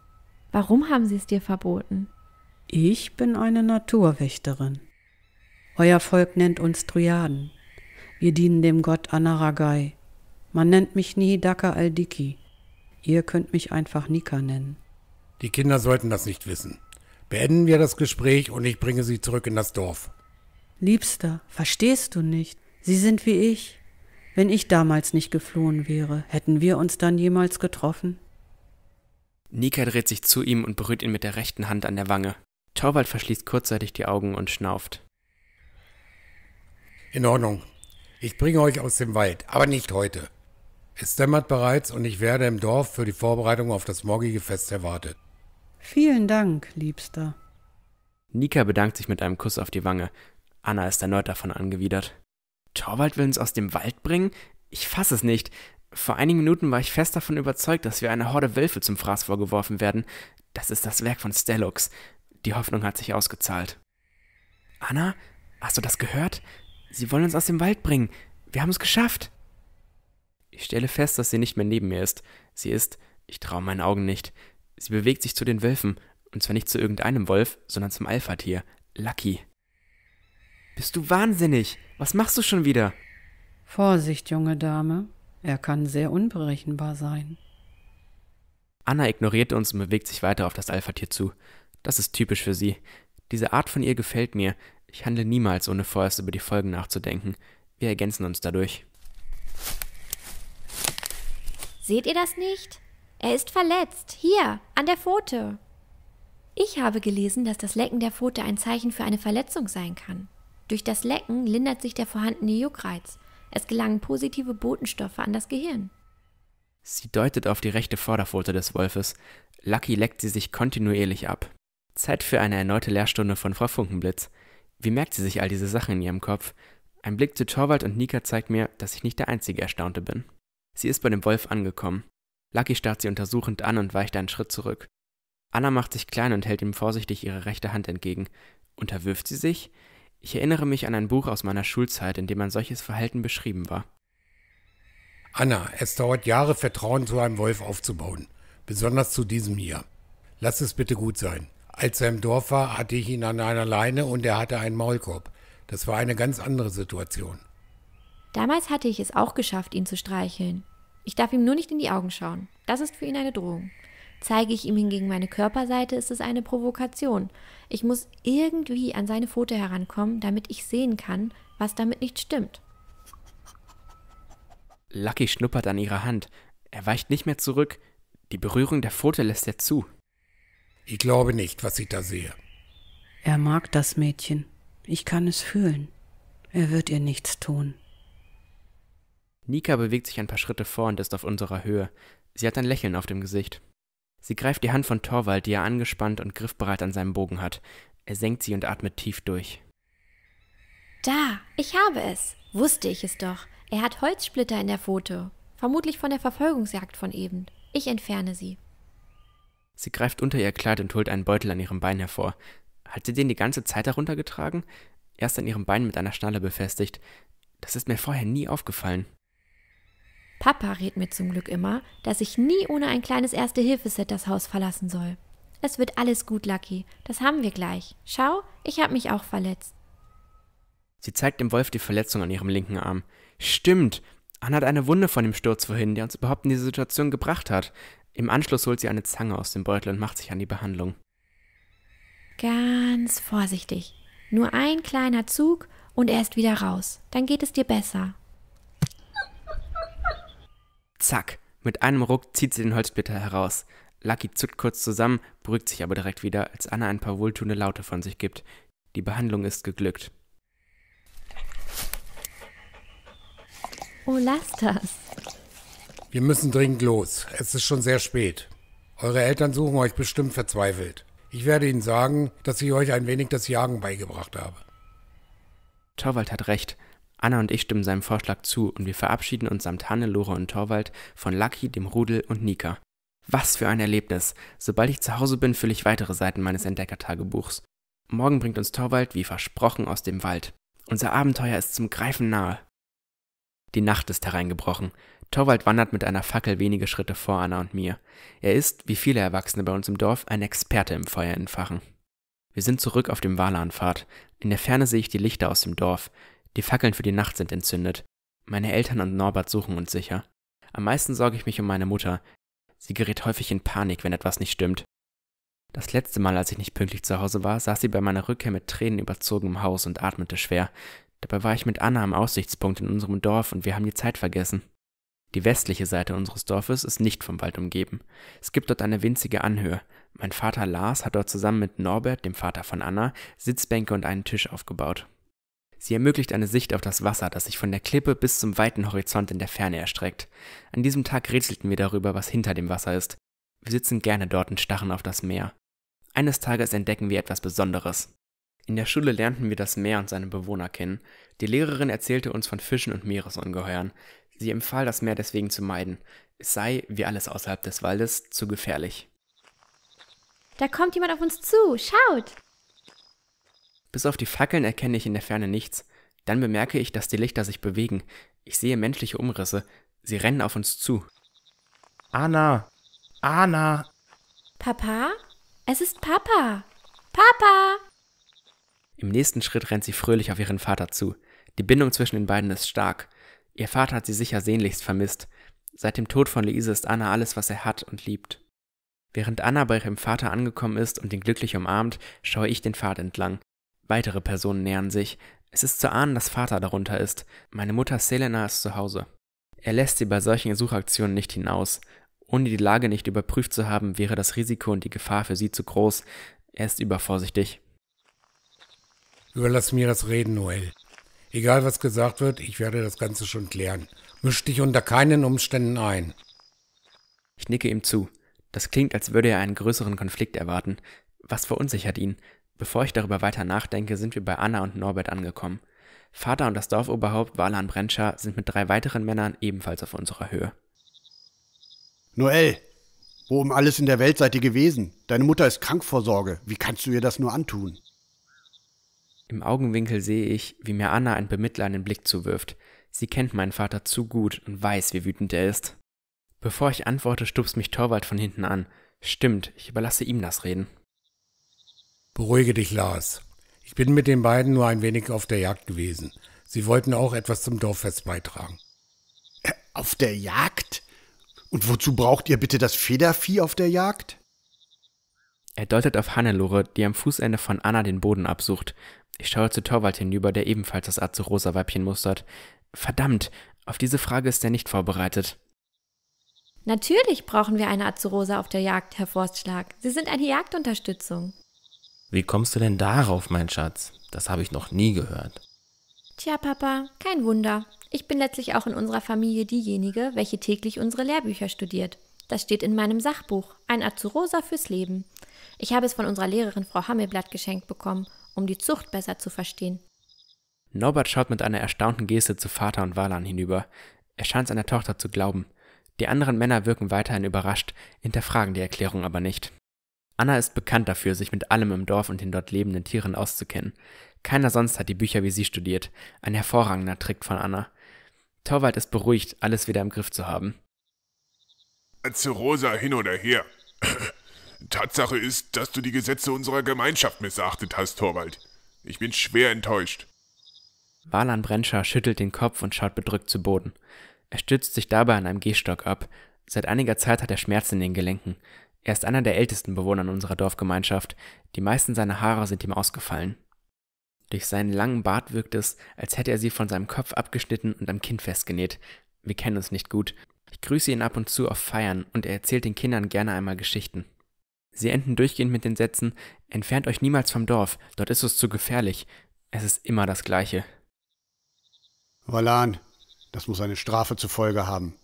Warum haben sie es dir verboten? Ich bin eine Naturwächterin. Euer Volk nennt uns Triaden. Wir dienen dem Gott Anaragai. Man nennt mich Nihidaka al-Diki. Ihr könnt mich einfach Nika nennen. Die Kinder sollten das nicht wissen. Beenden wir das Gespräch und ich bringe sie zurück in das Dorf. Liebster, verstehst du nicht? Sie sind wie ich. Wenn ich damals nicht geflohen wäre, hätten wir uns dann jemals getroffen? Nika dreht sich zu ihm und berührt ihn mit der rechten Hand an der Wange. Torwald verschließt kurzzeitig die Augen und schnauft. In Ordnung. Ich bringe euch aus dem Wald, aber nicht heute. Es dämmert bereits und ich werde im Dorf für die Vorbereitung auf das morgige Fest erwartet. Vielen Dank, Liebster. Nika bedankt sich mit einem Kuss auf die Wange. Anna ist erneut davon angewidert. Torwald will uns aus dem Wald bringen? Ich fasse es nicht. Vor einigen Minuten war ich fest davon überzeugt, dass wir einer Horde Wölfe zum Fraß vorgeworfen werden. Das ist das Werk von Stellux. Die Hoffnung hat sich ausgezahlt. Anna, hast du das gehört? Sie wollen uns aus dem Wald bringen. Wir haben es geschafft. Ich stelle fest, dass sie nicht mehr neben mir ist. Sie ist, ich traue meinen Augen nicht. Sie bewegt sich zu den Wölfen, und zwar nicht zu irgendeinem Wolf, sondern zum Alpha-Tier, Lucky. Bist du wahnsinnig? Was machst du schon wieder? Vorsicht, junge Dame. Er kann sehr unberechenbar sein. Anna ignoriert uns und bewegt sich weiter auf das Alpha-Tier zu. Das ist typisch für sie. Diese Art von ihr gefällt mir. Ich handle niemals, ohne vorerst über die Folgen nachzudenken. Wir ergänzen uns dadurch. Seht ihr das nicht? Er ist verletzt. Hier, an der Pfote. Ich habe gelesen, dass das Lecken der Pfote ein Zeichen für eine Verletzung sein kann. Durch das Lecken lindert sich der vorhandene Juckreiz. Es gelangen positive Botenstoffe an das Gehirn. Sie deutet auf die rechte Vorderpfote des Wolfes. Lucky leckt sie sich kontinuierlich ab. Zeit für eine erneute Lehrstunde von Frau Funkenblitz. Wie merkt sie sich all diese Sachen in ihrem Kopf? Ein Blick zu Torwald und Nika zeigt mir, dass ich nicht der einzige Erstaunte bin. Sie ist bei dem Wolf angekommen. Lucky starrt sie untersuchend an und weicht einen Schritt zurück. Anna macht sich klein und hält ihm vorsichtig ihre rechte Hand entgegen. Unterwirft sie sich? Ich erinnere mich an ein Buch aus meiner Schulzeit, in dem ein solches Verhalten beschrieben war. Anna, es dauert Jahre, Vertrauen zu einem Wolf aufzubauen. Besonders zu diesem hier. Lass es bitte gut sein. Als er im Dorf war, hatte ich ihn an einer Leine und er hatte einen Maulkorb. Das war eine ganz andere Situation. Damals hatte ich es auch geschafft, ihn zu streicheln. Ich darf ihm nur nicht in die Augen schauen. Das ist für ihn eine Drohung. Zeige ich ihm hingegen meine Körperseite, ist es eine Provokation. Ich muss irgendwie an seine Pfote herankommen, damit ich sehen kann, was damit nicht stimmt. Lucky schnuppert an ihrer Hand. Er weicht nicht mehr zurück. Die Berührung der Pfote lässt er zu. Ich glaube nicht, was ich da sehe. Er mag das Mädchen. Ich kann es fühlen. Er wird ihr nichts tun. Nika bewegt sich ein paar Schritte vor und ist auf unserer Höhe. Sie hat ein Lächeln auf dem Gesicht. Sie greift die Hand von Torvald, die er angespannt und griffbereit an seinem Bogen hat. Er senkt sie und atmet tief durch. Da, ich habe es. Wusste ich es doch. Er hat Holzsplitter in der Foto. Vermutlich von der Verfolgungsjagd von eben. Ich entferne sie. Sie greift unter ihr Kleid und holt einen Beutel an ihrem Bein hervor. Hat sie den die ganze Zeit heruntergetragen? Erst an ihrem Bein mit einer Schnalle befestigt. Das ist mir vorher nie aufgefallen. Papa rät mir zum Glück immer, dass ich nie ohne ein kleines Erste-Hilfe-Set das Haus verlassen soll. Es wird alles gut, Lucky. Das haben wir gleich. Schau, ich habe mich auch verletzt. Sie zeigt dem Wolf die Verletzung an ihrem linken Arm. Stimmt, Anna hat eine Wunde von dem Sturz vorhin, der uns überhaupt in diese Situation gebracht hat. Im Anschluss holt sie eine Zange aus dem Beutel und macht sich an die Behandlung. Ganz vorsichtig. Nur ein kleiner Zug und er ist wieder raus. Dann geht es dir besser. Zack, mit einem Ruck zieht sie den Holzsplitter heraus. Lucky zuckt kurz zusammen, beruhigt sich aber direkt wieder, als Anna ein paar wohltuende Laute von sich gibt. Die Behandlung ist geglückt. Oh, lass das. Wir müssen dringend los. Es ist schon sehr spät. Eure Eltern suchen euch bestimmt verzweifelt. Ich werde ihnen sagen, dass ich euch ein wenig das Jagen beigebracht habe. Torwald hat recht. Anna und ich stimmen seinem Vorschlag zu und wir verabschieden uns samt Hanne, Lore und Torvald von Lucky, dem Rudel und Nika. Was für ein Erlebnis! Sobald ich zu Hause bin, fülle ich weitere Seiten meines Entdeckertagebuchs. Morgen bringt uns Torvald, wie versprochen, aus dem Wald. Unser Abenteuer ist zum Greifen nahe. Die Nacht ist hereingebrochen. Torvald wandert mit einer Fackel wenige Schritte vor Anna und mir. Er ist, wie viele Erwachsene bei uns im Dorf, ein Experte im Feuer entfachen. Wir sind zurück auf dem Walanpfad. In der Ferne sehe ich die Lichter aus dem Dorf. Die Fackeln für die Nacht sind entzündet. Meine Eltern und Norbert suchen uns sicher. Am meisten sorge ich mich um meine Mutter. Sie gerät häufig in Panik, wenn etwas nicht stimmt. Das letzte Mal, als ich nicht pünktlich zu Hause war, saß sie bei meiner Rückkehr mit Tränen überzogen im Haus und atmete schwer. Dabei war ich mit Anna am Aussichtspunkt in unserem Dorf und wir haben die Zeit vergessen. Die westliche Seite unseres Dorfes ist nicht vom Wald umgeben. Es gibt dort eine winzige Anhöhe. Mein Vater Lars hat dort zusammen mit Norbert, dem Vater von Anna, Sitzbänke und einen Tisch aufgebaut. Sie ermöglicht eine Sicht auf das Wasser, das sich von der Klippe bis zum weiten Horizont in der Ferne erstreckt. An diesem Tag rätselten wir darüber, was hinter dem Wasser ist. Wir sitzen gerne dort und starren auf das Meer. Eines Tages entdecken wir etwas Besonderes. In der Schule lernten wir das Meer und seine Bewohner kennen. Die Lehrerin erzählte uns von Fischen und Meeresungeheuern. Sie empfahl, das Meer deswegen zu meiden. Es sei, wie alles außerhalb des Waldes, zu gefährlich. Da kommt jemand auf uns zu. Schaut! Bis auf die Fackeln erkenne ich in der Ferne nichts. Dann bemerke ich, dass die Lichter sich bewegen. Ich sehe menschliche Umrisse. Sie rennen auf uns zu. Anna! Anna! Papa? Es ist Papa! Papa! Im nächsten Schritt rennt sie fröhlich auf ihren Vater zu. Die Bindung zwischen den beiden ist stark. Ihr Vater hat sie sicher sehnlichst vermisst. Seit dem Tod von Luise ist Anna alles, was er hat und liebt. Während Anna bei ihrem Vater angekommen ist und ihn glücklich umarmt, schaue ich den Pfad entlang. Weitere Personen nähern sich. Es ist zu ahnen, dass Vater darunter ist. Meine Mutter Selena ist zu Hause. Er lässt sie bei solchen Suchaktionen nicht hinaus. Ohne die Lage nicht überprüft zu haben, wäre das Risiko und die Gefahr für sie zu groß. Er ist übervorsichtig. Überlass mir das Reden, Noel. Egal was gesagt wird, ich werde das Ganze schon klären. Misch dich unter keinen Umständen ein. Ich nicke ihm zu. Das klingt, als würde er einen größeren Konflikt erwarten. Was verunsichert ihn? Bevor ich darüber weiter nachdenke, sind wir bei Anna und Norbert angekommen. Vater und das Dorfoberhaupt Walan Brentscher sind mit drei weiteren Männern ebenfalls auf unserer Höhe. Noel, wo um alles in der Welt seid ihr gewesen? Deine Mutter ist Krankvorsorge. Wie kannst du ihr das nur antun? Im Augenwinkel sehe ich, wie mir Anna ein bemitleidenden Blick zuwirft. Sie kennt meinen Vater zu gut und weiß, wie wütend er ist. Bevor ich antworte, stupst mich Torwald von hinten an. Stimmt, ich überlasse ihm das Reden. Beruhige dich, Lars. Ich bin mit den beiden nur ein wenig auf der Jagd gewesen. Sie wollten auch etwas zum Dorffest beitragen. Auf der Jagd? Und wozu braucht ihr bitte das Federvieh auf der Jagd? Er deutet auf Hannelore, die am Fußende von Anna den Boden absucht. Ich schaue zu Torwald hinüber, der ebenfalls das azurosa Weibchen mustert. Verdammt, auf diese Frage ist er nicht vorbereitet. Natürlich brauchen wir eine Azurosa auf der Jagd, Herr Forstschlag. Sie sind eine Jagdunterstützung. Wie kommst du denn darauf, mein Schatz? Das habe ich noch nie gehört. Tja, Papa, kein Wunder. Ich bin letztlich auch in unserer Familie diejenige, welche täglich unsere Lehrbücher studiert. Das steht in meinem Sachbuch, ein Azurosa fürs Leben. Ich habe es von unserer Lehrerin Frau Hammelblatt geschenkt bekommen, um die Zucht besser zu verstehen. Norbert schaut mit einer erstaunten Geste zu Vater und Walan hinüber. Er scheint seiner Tochter zu glauben. Die anderen Männer wirken weiterhin überrascht, hinterfragen die Erklärung aber nicht. Anna ist bekannt dafür, sich mit allem im Dorf und den dort lebenden Tieren auszukennen. Keiner sonst hat die Bücher wie sie studiert. Ein hervorragender Trick von Anna. Torwald ist beruhigt, alles wieder im Griff zu haben. Zu Rosa hin oder her. Tatsache ist, dass du die Gesetze unserer Gemeinschaft missachtet hast, Torwald. Ich bin schwer enttäuscht. Walan Brenscher schüttelt den Kopf und schaut bedrückt zu Boden. Er stützt sich dabei an einem Gehstock ab. Seit einiger Zeit hat er Schmerzen in den Gelenken. Er ist einer der ältesten Bewohner unserer Dorfgemeinschaft, die meisten seiner Haare sind ihm ausgefallen. Durch seinen langen Bart wirkt es, als hätte er sie von seinem Kopf abgeschnitten und am Kinn festgenäht. Wir kennen uns nicht gut. Ich grüße ihn ab und zu auf Feiern und er erzählt den Kindern gerne einmal Geschichten. Sie enden durchgehend mit den Sätzen: Entfernt euch niemals vom Dorf, dort ist es zu gefährlich. Es ist immer das Gleiche. Valan, das muss eine Strafe zur Folge haben.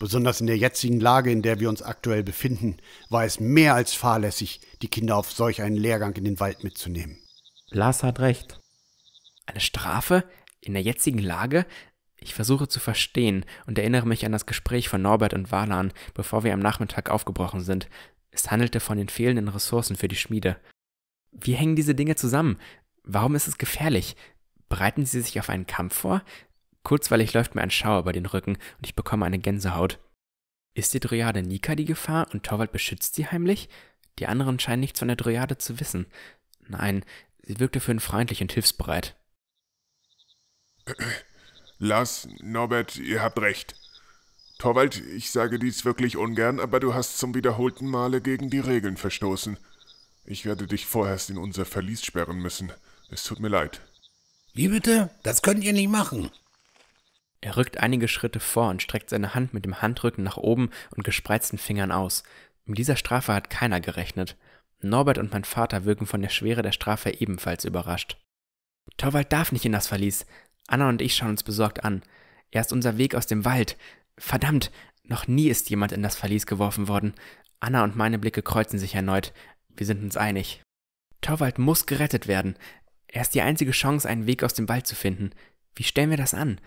Besonders in der jetzigen Lage, in der wir uns aktuell befinden, war es mehr als fahrlässig, die Kinder auf solch einen Lehrgang in den Wald mitzunehmen. Lars hat recht. Eine Strafe? In der jetzigen Lage? Ich versuche zu verstehen und erinnere mich an das Gespräch von Norbert und Walan, bevor wir am Nachmittag aufgebrochen sind. Es handelte von den fehlenden Ressourcen für die Schmiede. Wie hängen diese Dinge zusammen? Warum ist es gefährlich? Bereiten sie sich auf einen Kampf vor? Kurzweilig läuft mir ein Schauer über den Rücken und ich bekomme eine Gänsehaut. Ist die Dryade Nika die Gefahr und Torwald beschützt sie heimlich? Die anderen scheinen nichts von der Dryade zu wissen. Nein, sie wirkte für ihn freundlich und hilfsbereit. Lars, Norbert, ihr habt recht. Torwald, ich sage dies wirklich ungern, aber du hast zum wiederholten Male gegen die Regeln verstoßen. Ich werde dich vorerst in unser Verlies sperren müssen. Es tut mir leid. Wie bitte? Das könnt ihr nicht machen. Er rückt einige Schritte vor und streckt seine Hand mit dem Handrücken nach oben und gespreizten Fingern aus. Mit dieser Strafe hat keiner gerechnet. Norbert und mein Vater wirken von der Schwere der Strafe ebenfalls überrascht. Torwald darf nicht in das Verlies. Anna und ich schauen uns besorgt an. Er ist unser Weg aus dem Wald. Verdammt, noch nie ist jemand in das Verlies geworfen worden. Anna und meine Blicke kreuzen sich erneut. Wir sind uns einig. Torwald muss gerettet werden. Er ist die einzige Chance, einen Weg aus dem Wald zu finden. Wie stellen wir das an?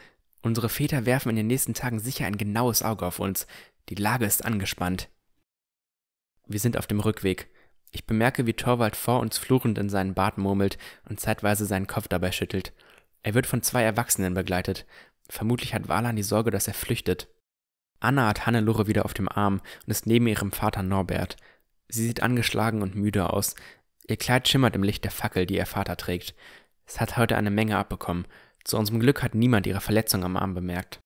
Unsere Väter werfen in den nächsten Tagen sicher ein genaues Auge auf uns. Die Lage ist angespannt. Wir sind auf dem Rückweg. Ich bemerke, wie Torwald vor uns fluchend in seinen Bart murmelt und zeitweise seinen Kopf dabei schüttelt. Er wird von zwei Erwachsenen begleitet. Vermutlich hat Walan die Sorge, dass er flüchtet. Anna hat Hannelore wieder auf dem Arm und ist neben ihrem Vater Norbert. Sie sieht angeschlagen und müde aus. Ihr Kleid schimmert im Licht der Fackel, die ihr Vater trägt. Es hat heute eine Menge abbekommen. Zu unserem Glück hat niemand ihre Verletzung am Arm bemerkt.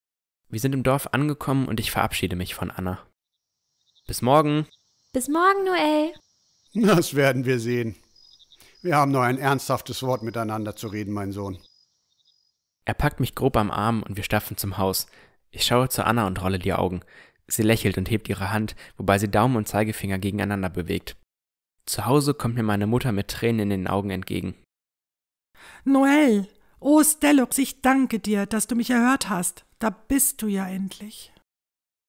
Wir sind im Dorf angekommen und ich verabschiede mich von Anna. Bis morgen. Bis morgen, Noel. Das werden wir sehen. Wir haben nur ein ernsthaftes Wort miteinander zu reden, mein Sohn. Er packt mich grob am Arm und wir staffen zum Haus. Ich schaue zu Anna und rolle die Augen. Sie lächelt und hebt ihre Hand, wobei sie Daumen und Zeigefinger gegeneinander bewegt. Zu Hause kommt mir meine Mutter mit Tränen in den Augen entgegen. Noel, Oh, Stellux, ich danke dir, dass du mich erhört hast. Da bist du ja endlich.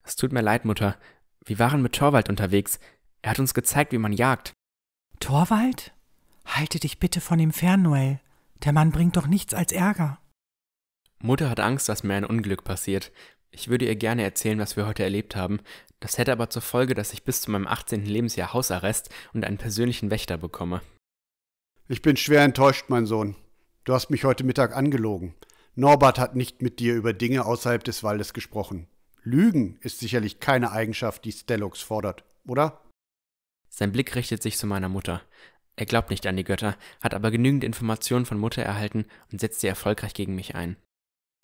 Es tut mir leid, Mutter. Wir waren mit Torwald unterwegs. Er hat uns gezeigt, wie man jagt. Torwald? Halte dich bitte von ihm fern, Noel. Der Mann bringt doch nichts als Ärger. Mutter hat Angst, dass mir ein Unglück passiert. Ich würde ihr gerne erzählen, was wir heute erlebt haben. Das hätte aber zur Folge, dass ich bis zu meinem 18. Lebensjahr Hausarrest und einen persönlichen Wächter bekomme. Ich bin schwer enttäuscht, mein Sohn. Du hast mich heute Mittag angelogen. Norbert hat nicht mit dir über Dinge außerhalb des Waldes gesprochen. Lügen ist sicherlich keine Eigenschaft, die Stellux fordert, oder? Sein Blick richtet sich zu meiner Mutter. Er glaubt nicht an die Götter, hat aber genügend Informationen von Mutter erhalten und setzt sie erfolgreich gegen mich ein.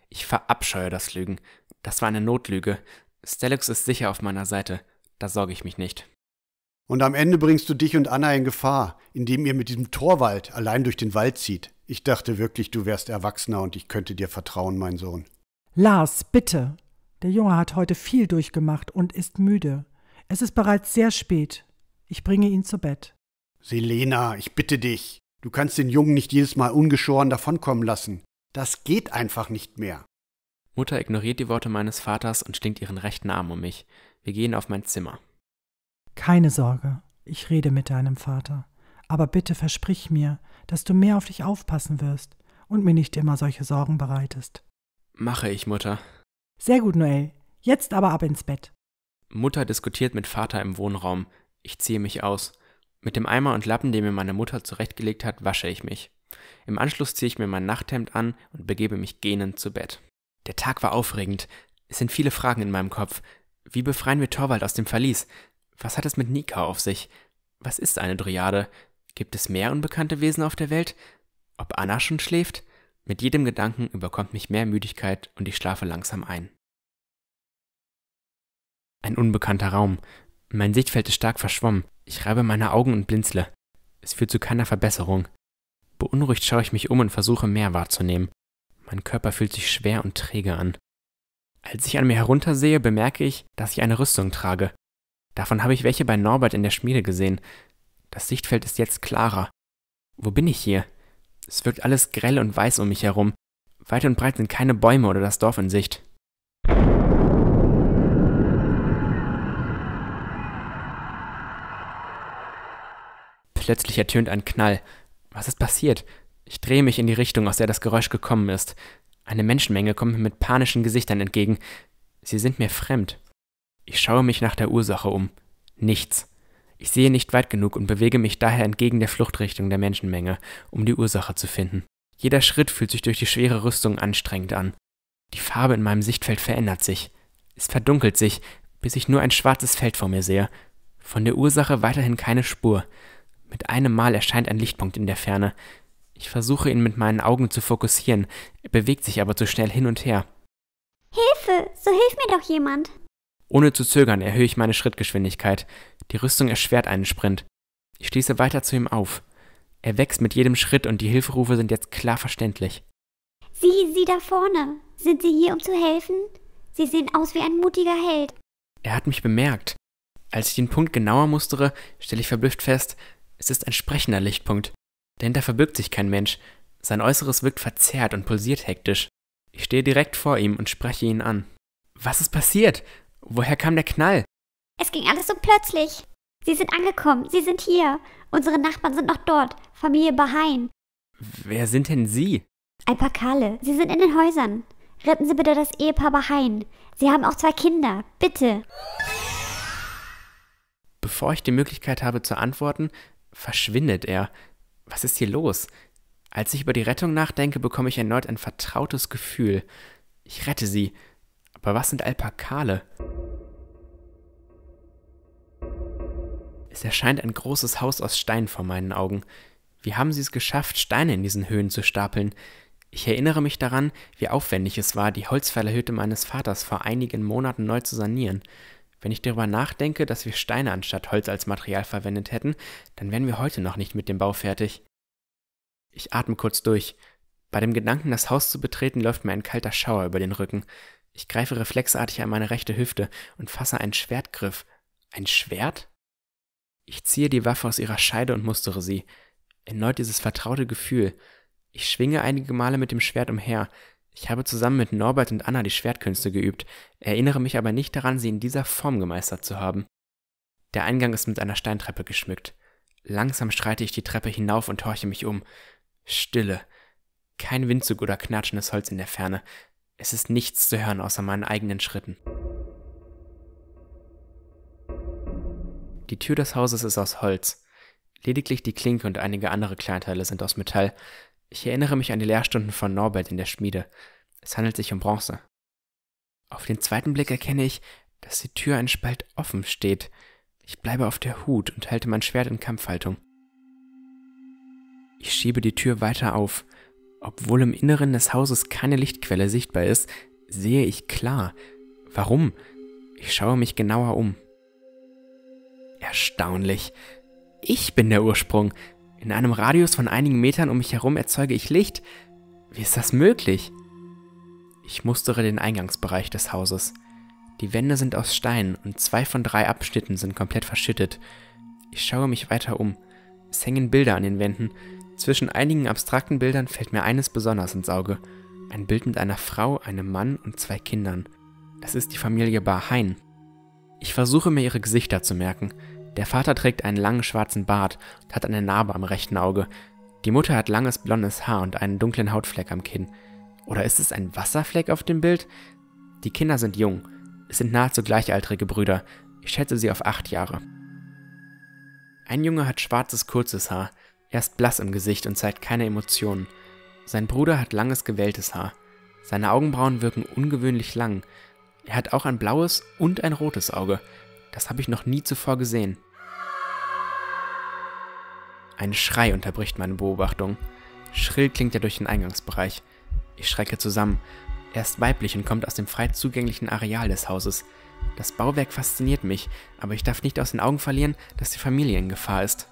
Ich verabscheue das Lügen. Das war eine Notlüge. Stellux ist sicher auf meiner Seite. Da sorge ich mich nicht. Und am Ende bringst du dich und Anna in Gefahr, indem ihr mit diesem Torwald allein durch den Wald zieht. Ich dachte wirklich, du wärst Erwachsener und ich könnte dir vertrauen, mein Sohn. Lars, bitte. Der Junge hat heute viel durchgemacht und ist müde. Es ist bereits sehr spät. Ich bringe ihn zu Bett. Selena, ich bitte dich. Du kannst den Jungen nicht jedes Mal ungeschoren davonkommen lassen. Das geht einfach nicht mehr. Mutter ignoriert die Worte meines Vaters und schlingt ihren rechten Arm um mich. Wir gehen auf mein Zimmer. Keine Sorge, ich rede mit deinem Vater. Aber bitte versprich mir, dass du mehr auf dich aufpassen wirst und mir nicht immer solche Sorgen bereitest. Mache ich, Mutter. Sehr gut, Noel. Jetzt aber ab ins Bett. Mutter diskutiert mit Vater im Wohnraum. Ich ziehe mich aus. Mit dem Eimer und Lappen, den mir meine Mutter zurechtgelegt hat, wasche ich mich. Im Anschluss ziehe ich mir mein Nachthemd an und begebe mich gähnend zu Bett. Der Tag war aufregend. Es sind viele Fragen in meinem Kopf. Wie befreien wir Torwald aus dem Verlies? Was hat es mit Nika auf sich? Was ist eine Dryade? Gibt es mehr unbekannte Wesen auf der Welt? Ob Anna schon schläft? Mit jedem Gedanken überkommt mich mehr Müdigkeit und ich schlafe langsam ein. Ein unbekannter Raum. Mein Sichtfeld ist stark verschwommen. Ich reibe meine Augen und blinzle. Es führt zu keiner Verbesserung. Beunruhigt schaue ich mich um und versuche mehr wahrzunehmen. Mein Körper fühlt sich schwer und träge an. Als ich an mir heruntersehe, bemerke ich, dass ich eine Rüstung trage. Davon habe ich welche bei Norbert in der Schmiede gesehen. Das Sichtfeld ist jetzt klarer. Wo bin ich hier? Es wirkt alles grell und weiß um mich herum. Weit und breit sind keine Bäume oder das Dorf in Sicht. Plötzlich ertönt ein Knall. Was ist passiert? Ich drehe mich in die Richtung, aus der das Geräusch gekommen ist. Eine Menschenmenge kommt mir mit panischen Gesichtern entgegen. Sie sind mir fremd. Ich schaue mich nach der Ursache um. Nichts. Ich sehe nicht weit genug und bewege mich daher entgegen der Fluchtrichtung der Menschenmenge, um die Ursache zu finden. Jeder Schritt fühlt sich durch die schwere Rüstung anstrengend an. Die Farbe in meinem Sichtfeld verändert sich. Es verdunkelt sich, bis ich nur ein schwarzes Feld vor mir sehe. Von der Ursache weiterhin keine Spur. Mit einem Mal erscheint ein Lichtpunkt in der Ferne. Ich versuche ihn mit meinen Augen zu fokussieren, er bewegt sich aber zu schnell hin und her. Hilfe, so hilf mir doch jemand. Ohne zu zögern erhöhe ich meine Schrittgeschwindigkeit. Die Rüstung erschwert einen Sprint. Ich schließe weiter zu ihm auf. Er wächst mit jedem Schritt und die Hilferufe sind jetzt klar verständlich. Sie, Sie da vorne. Sind Sie hier, um zu helfen? Sie sehen aus wie ein mutiger Held. Er hat mich bemerkt. Als ich den Punkt genauer mustere, stelle ich verblüfft fest, es ist ein sprechender Lichtpunkt. Dahinter verbirgt sich kein Mensch. Sein Äußeres wirkt verzerrt und pulsiert hektisch. Ich stehe direkt vor ihm und spreche ihn an. Was ist passiert? Woher kam der Knall? Es ging alles so plötzlich. Sie sind angekommen, Sie sind hier. Unsere Nachbarn sind noch dort, Familie Bahain. Wer sind denn Sie? Ein paar Kerle. Sie sind in den Häusern. Retten Sie bitte das Ehepaar Bahain. Sie haben auch zwei Kinder. Bitte. Bevor ich die Möglichkeit habe zu antworten, verschwindet er. Was ist hier los? Als ich über die Rettung nachdenke, bekomme ich erneut ein vertrautes Gefühl. Ich rette sie. Aber was sind Alpakale? Es erscheint ein großes Haus aus Stein vor meinen Augen. Wie haben sie es geschafft, Steine in diesen Höhen zu stapeln? Ich erinnere mich daran, wie aufwendig es war, die Holzfällerhütte meines Vaters vor einigen Monaten neu zu sanieren. Wenn ich darüber nachdenke, dass wir Steine anstatt Holz als Material verwendet hätten, dann wären wir heute noch nicht mit dem Bau fertig. Ich atme kurz durch. Bei dem Gedanken, das Haus zu betreten, läuft mir ein kalter Schauer über den Rücken. Ich greife reflexartig an meine rechte Hüfte und fasse einen Schwertgriff. Ein Schwert? Ich ziehe die Waffe aus ihrer Scheide und mustere sie. Erneut dieses vertraute Gefühl. Ich schwinge einige Male mit dem Schwert umher. Ich habe zusammen mit Norbert und Anna die Schwertkünste geübt, erinnere mich aber nicht daran, sie in dieser Form gemeistert zu haben. Der Eingang ist mit einer Steintreppe geschmückt. Langsam schreite ich die Treppe hinauf und horche mich um. Stille. Kein Windzug oder knatschendes Holz in der Ferne, es ist nichts zu hören außer meinen eigenen Schritten. Die Tür des Hauses ist aus Holz. Lediglich die Klinke und einige andere Kleinteile sind aus Metall. Ich erinnere mich an die Lehrstunden von Norbert in der Schmiede. Es handelt sich um Bronze. Auf den zweiten Blick erkenne ich, dass die Tür ein Spalt offen steht. Ich bleibe auf der Hut und halte mein Schwert in Kampfhaltung. Ich schiebe die Tür weiter auf. Obwohl im Inneren des Hauses keine Lichtquelle sichtbar ist, sehe ich klar. Warum? Ich schaue mich genauer um. Erstaunlich. Ich bin der Ursprung. In einem Radius von einigen Metern um mich herum erzeuge ich Licht. Wie ist das möglich? Ich mustere den Eingangsbereich des Hauses. Die Wände sind aus Stein und zwei von drei Abschnitten sind komplett verschüttet. Ich schaue mich weiter um. Es hängen Bilder an den Wänden. Zwischen einigen abstrakten Bildern fällt mir eines besonders ins Auge. Ein Bild mit einer Frau, einem Mann und zwei Kindern. Das ist die Familie Barhain. Ich versuche mir ihre Gesichter zu merken. Der Vater trägt einen langen schwarzen Bart und hat eine Narbe am rechten Auge. Die Mutter hat langes blondes Haar und einen dunklen Hautfleck am Kinn. Oder ist es ein Wasserfleck auf dem Bild? Die Kinder sind jung. Es sind nahezu gleichaltrige Brüder. Ich schätze sie auf acht Jahre. Ein Junge hat schwarzes kurzes Haar. Er ist blass im Gesicht und zeigt keine Emotionen. Sein Bruder hat langes gewelltes Haar. Seine Augenbrauen wirken ungewöhnlich lang. Er hat auch ein blaues und ein rotes Auge. Das habe ich noch nie zuvor gesehen. Ein Schrei unterbricht meine Beobachtung. Schrill klingt er durch den Eingangsbereich. Ich schrecke zusammen. Er ist weiblich und kommt aus dem frei zugänglichen Areal des Hauses. Das Bauwerk fasziniert mich, aber ich darf nicht aus den Augen verlieren, dass die Familie in Gefahr ist.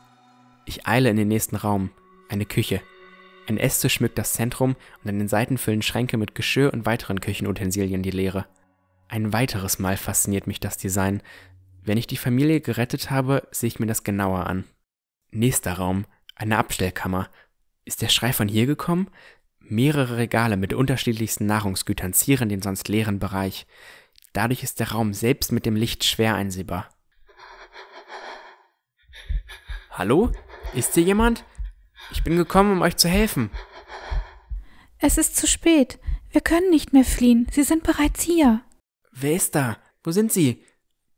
Ich eile in den nächsten Raum, eine Küche. Ein Esstisch schmückt das Zentrum und an den Seiten füllen Schränke mit Geschirr und weiteren Küchenutensilien die Leere. Ein weiteres Mal fasziniert mich das Design. Wenn ich die Familie gerettet habe, sehe ich mir das genauer an. Nächster Raum, eine Abstellkammer. Ist der Schrei von hier gekommen? Mehrere Regale mit unterschiedlichsten Nahrungsgütern zieren den sonst leeren Bereich. Dadurch ist der Raum selbst mit dem Licht schwer einsehbar. Hallo? Ist hier jemand? Ich bin gekommen, um euch zu helfen. Es ist zu spät. Wir können nicht mehr fliehen. Sie sind bereits hier. Wer ist da? Wo sind Sie?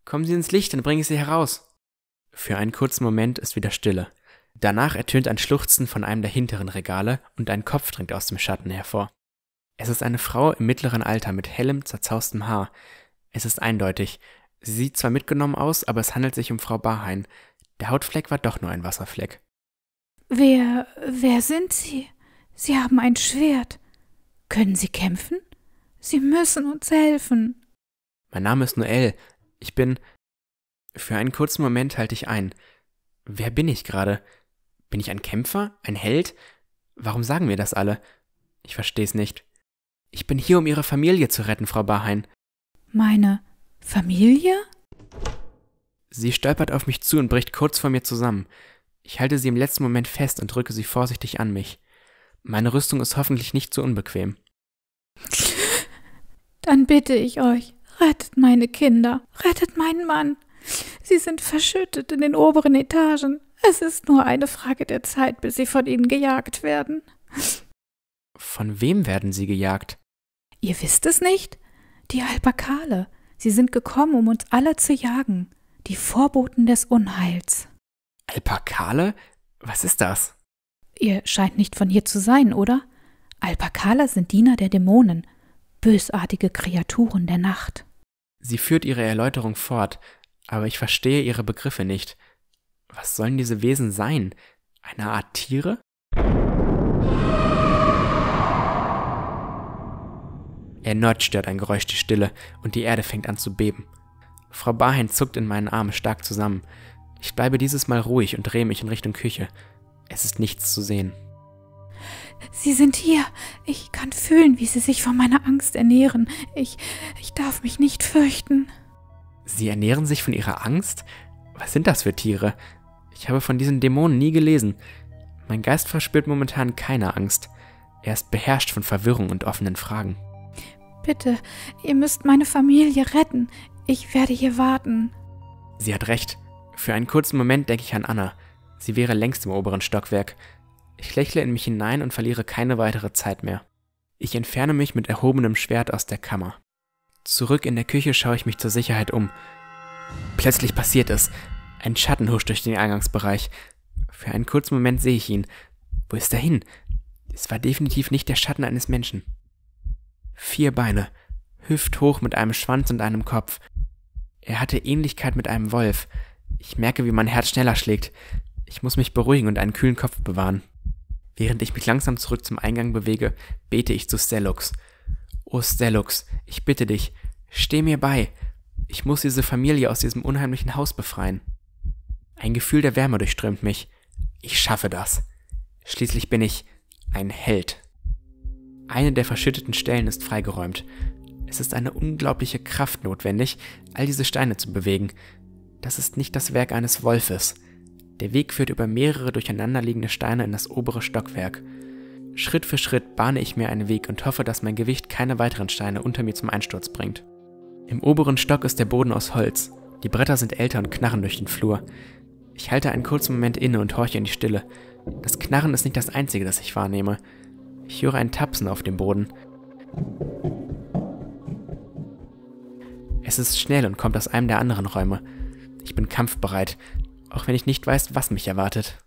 Kommen Sie ins Licht, dann bringe ich Sie heraus. Für einen kurzen Moment ist wieder Stille. Danach ertönt ein Schluchzen von einem der hinteren Regale und ein Kopf dringt aus dem Schatten hervor. Es ist eine Frau im mittleren Alter mit hellem, zerzaustem Haar. Es ist eindeutig. Sie sieht zwar mitgenommen aus, aber es handelt sich um Frau Barhein, der Hautfleck war doch nur ein Wasserfleck. Wer, wer sind Sie? Sie haben ein Schwert. Können Sie kämpfen? Sie müssen uns helfen. Mein Name ist Noel. Ich bin. Für einen kurzen Moment halte ich ein. Wer bin ich gerade? Bin ich ein Kämpfer? Ein Held? Warum sagen wir das alle? Ich versteh's nicht. Ich bin hier, um Ihre Familie zu retten, Frau Barhein. Meine Familie? Sie stolpert auf mich zu und bricht kurz vor mir zusammen. Ich halte sie im letzten Moment fest und drücke sie vorsichtig an mich. Meine Rüstung ist hoffentlich nicht zu unbequem. Dann bitte ich euch, rettet meine Kinder, rettet meinen Mann. Sie sind verschüttet in den oberen Etagen. Es ist nur eine Frage der Zeit, bis sie von ihnen gejagt werden. Von wem werden sie gejagt? Ihr wisst es nicht? Die Albakale. Sie sind gekommen, um uns alle zu jagen die Vorboten des Unheils. Alpakale? Was ist das? Ihr scheint nicht von hier zu sein, oder? Alpakale sind Diener der Dämonen, bösartige Kreaturen der Nacht. Sie führt ihre Erläuterung fort, aber ich verstehe ihre Begriffe nicht. Was sollen diese Wesen sein? Eine Art Tiere? Erneut stört ein Geräusch die Stille und die Erde fängt an zu beben. Frau Barheim zuckt in meinen Armen stark zusammen. Ich bleibe dieses Mal ruhig und drehe mich in Richtung Küche. Es ist nichts zu sehen. Sie sind hier. Ich kann fühlen, wie sie sich von meiner Angst ernähren. Ich, ich darf mich nicht fürchten. Sie ernähren sich von ihrer Angst? Was sind das für Tiere? Ich habe von diesen Dämonen nie gelesen. Mein Geist verspürt momentan keine Angst. Er ist beherrscht von Verwirrung und offenen Fragen. Bitte, ihr müsst meine Familie retten. Ich werde hier warten. Sie hat recht. Für einen kurzen Moment denke ich an Anna. Sie wäre längst im oberen Stockwerk. Ich lächle in mich hinein und verliere keine weitere Zeit mehr. Ich entferne mich mit erhobenem Schwert aus der Kammer. Zurück in der Küche schaue ich mich zur Sicherheit um. Plötzlich passiert es. Ein Schatten huscht durch den Eingangsbereich. Für einen kurzen Moment sehe ich ihn. Wo ist er hin? Es war definitiv nicht der Schatten eines Menschen. Vier Beine, hüfthoch mit einem Schwanz und einem Kopf. Er hatte Ähnlichkeit mit einem Wolf. Ich merke, wie mein Herz schneller schlägt. Ich muss mich beruhigen und einen kühlen Kopf bewahren. Während ich mich langsam zurück zum Eingang bewege, bete ich zu Stellux. O Stellux, ich bitte dich, steh mir bei. Ich muss diese Familie aus diesem unheimlichen Haus befreien. Ein Gefühl der Wärme durchströmt mich. Ich schaffe das. Schließlich bin ich ein Held. Eine der verschütteten Stellen ist freigeräumt. Es ist eine unglaubliche Kraft notwendig, all diese Steine zu bewegen. Das ist nicht das Werk eines Wolfes. Der Weg führt über mehrere durcheinanderliegende Steine in das obere Stockwerk. Schritt für Schritt bahne ich mir einen Weg und hoffe, dass mein Gewicht keine weiteren Steine unter mir zum Einsturz bringt. Im oberen Stock ist der Boden aus Holz. Die Bretter sind älter und knarren durch den Flur. Ich halte einen kurzen Moment inne und horche in die Stille. Das Knarren ist nicht das einzige, das ich wahrnehme. Ich höre ein Tapsen auf dem Boden. Es ist schnell und kommt aus einem der anderen Räume. Ich bin kampfbereit, auch wenn ich nicht weiß, was mich erwartet.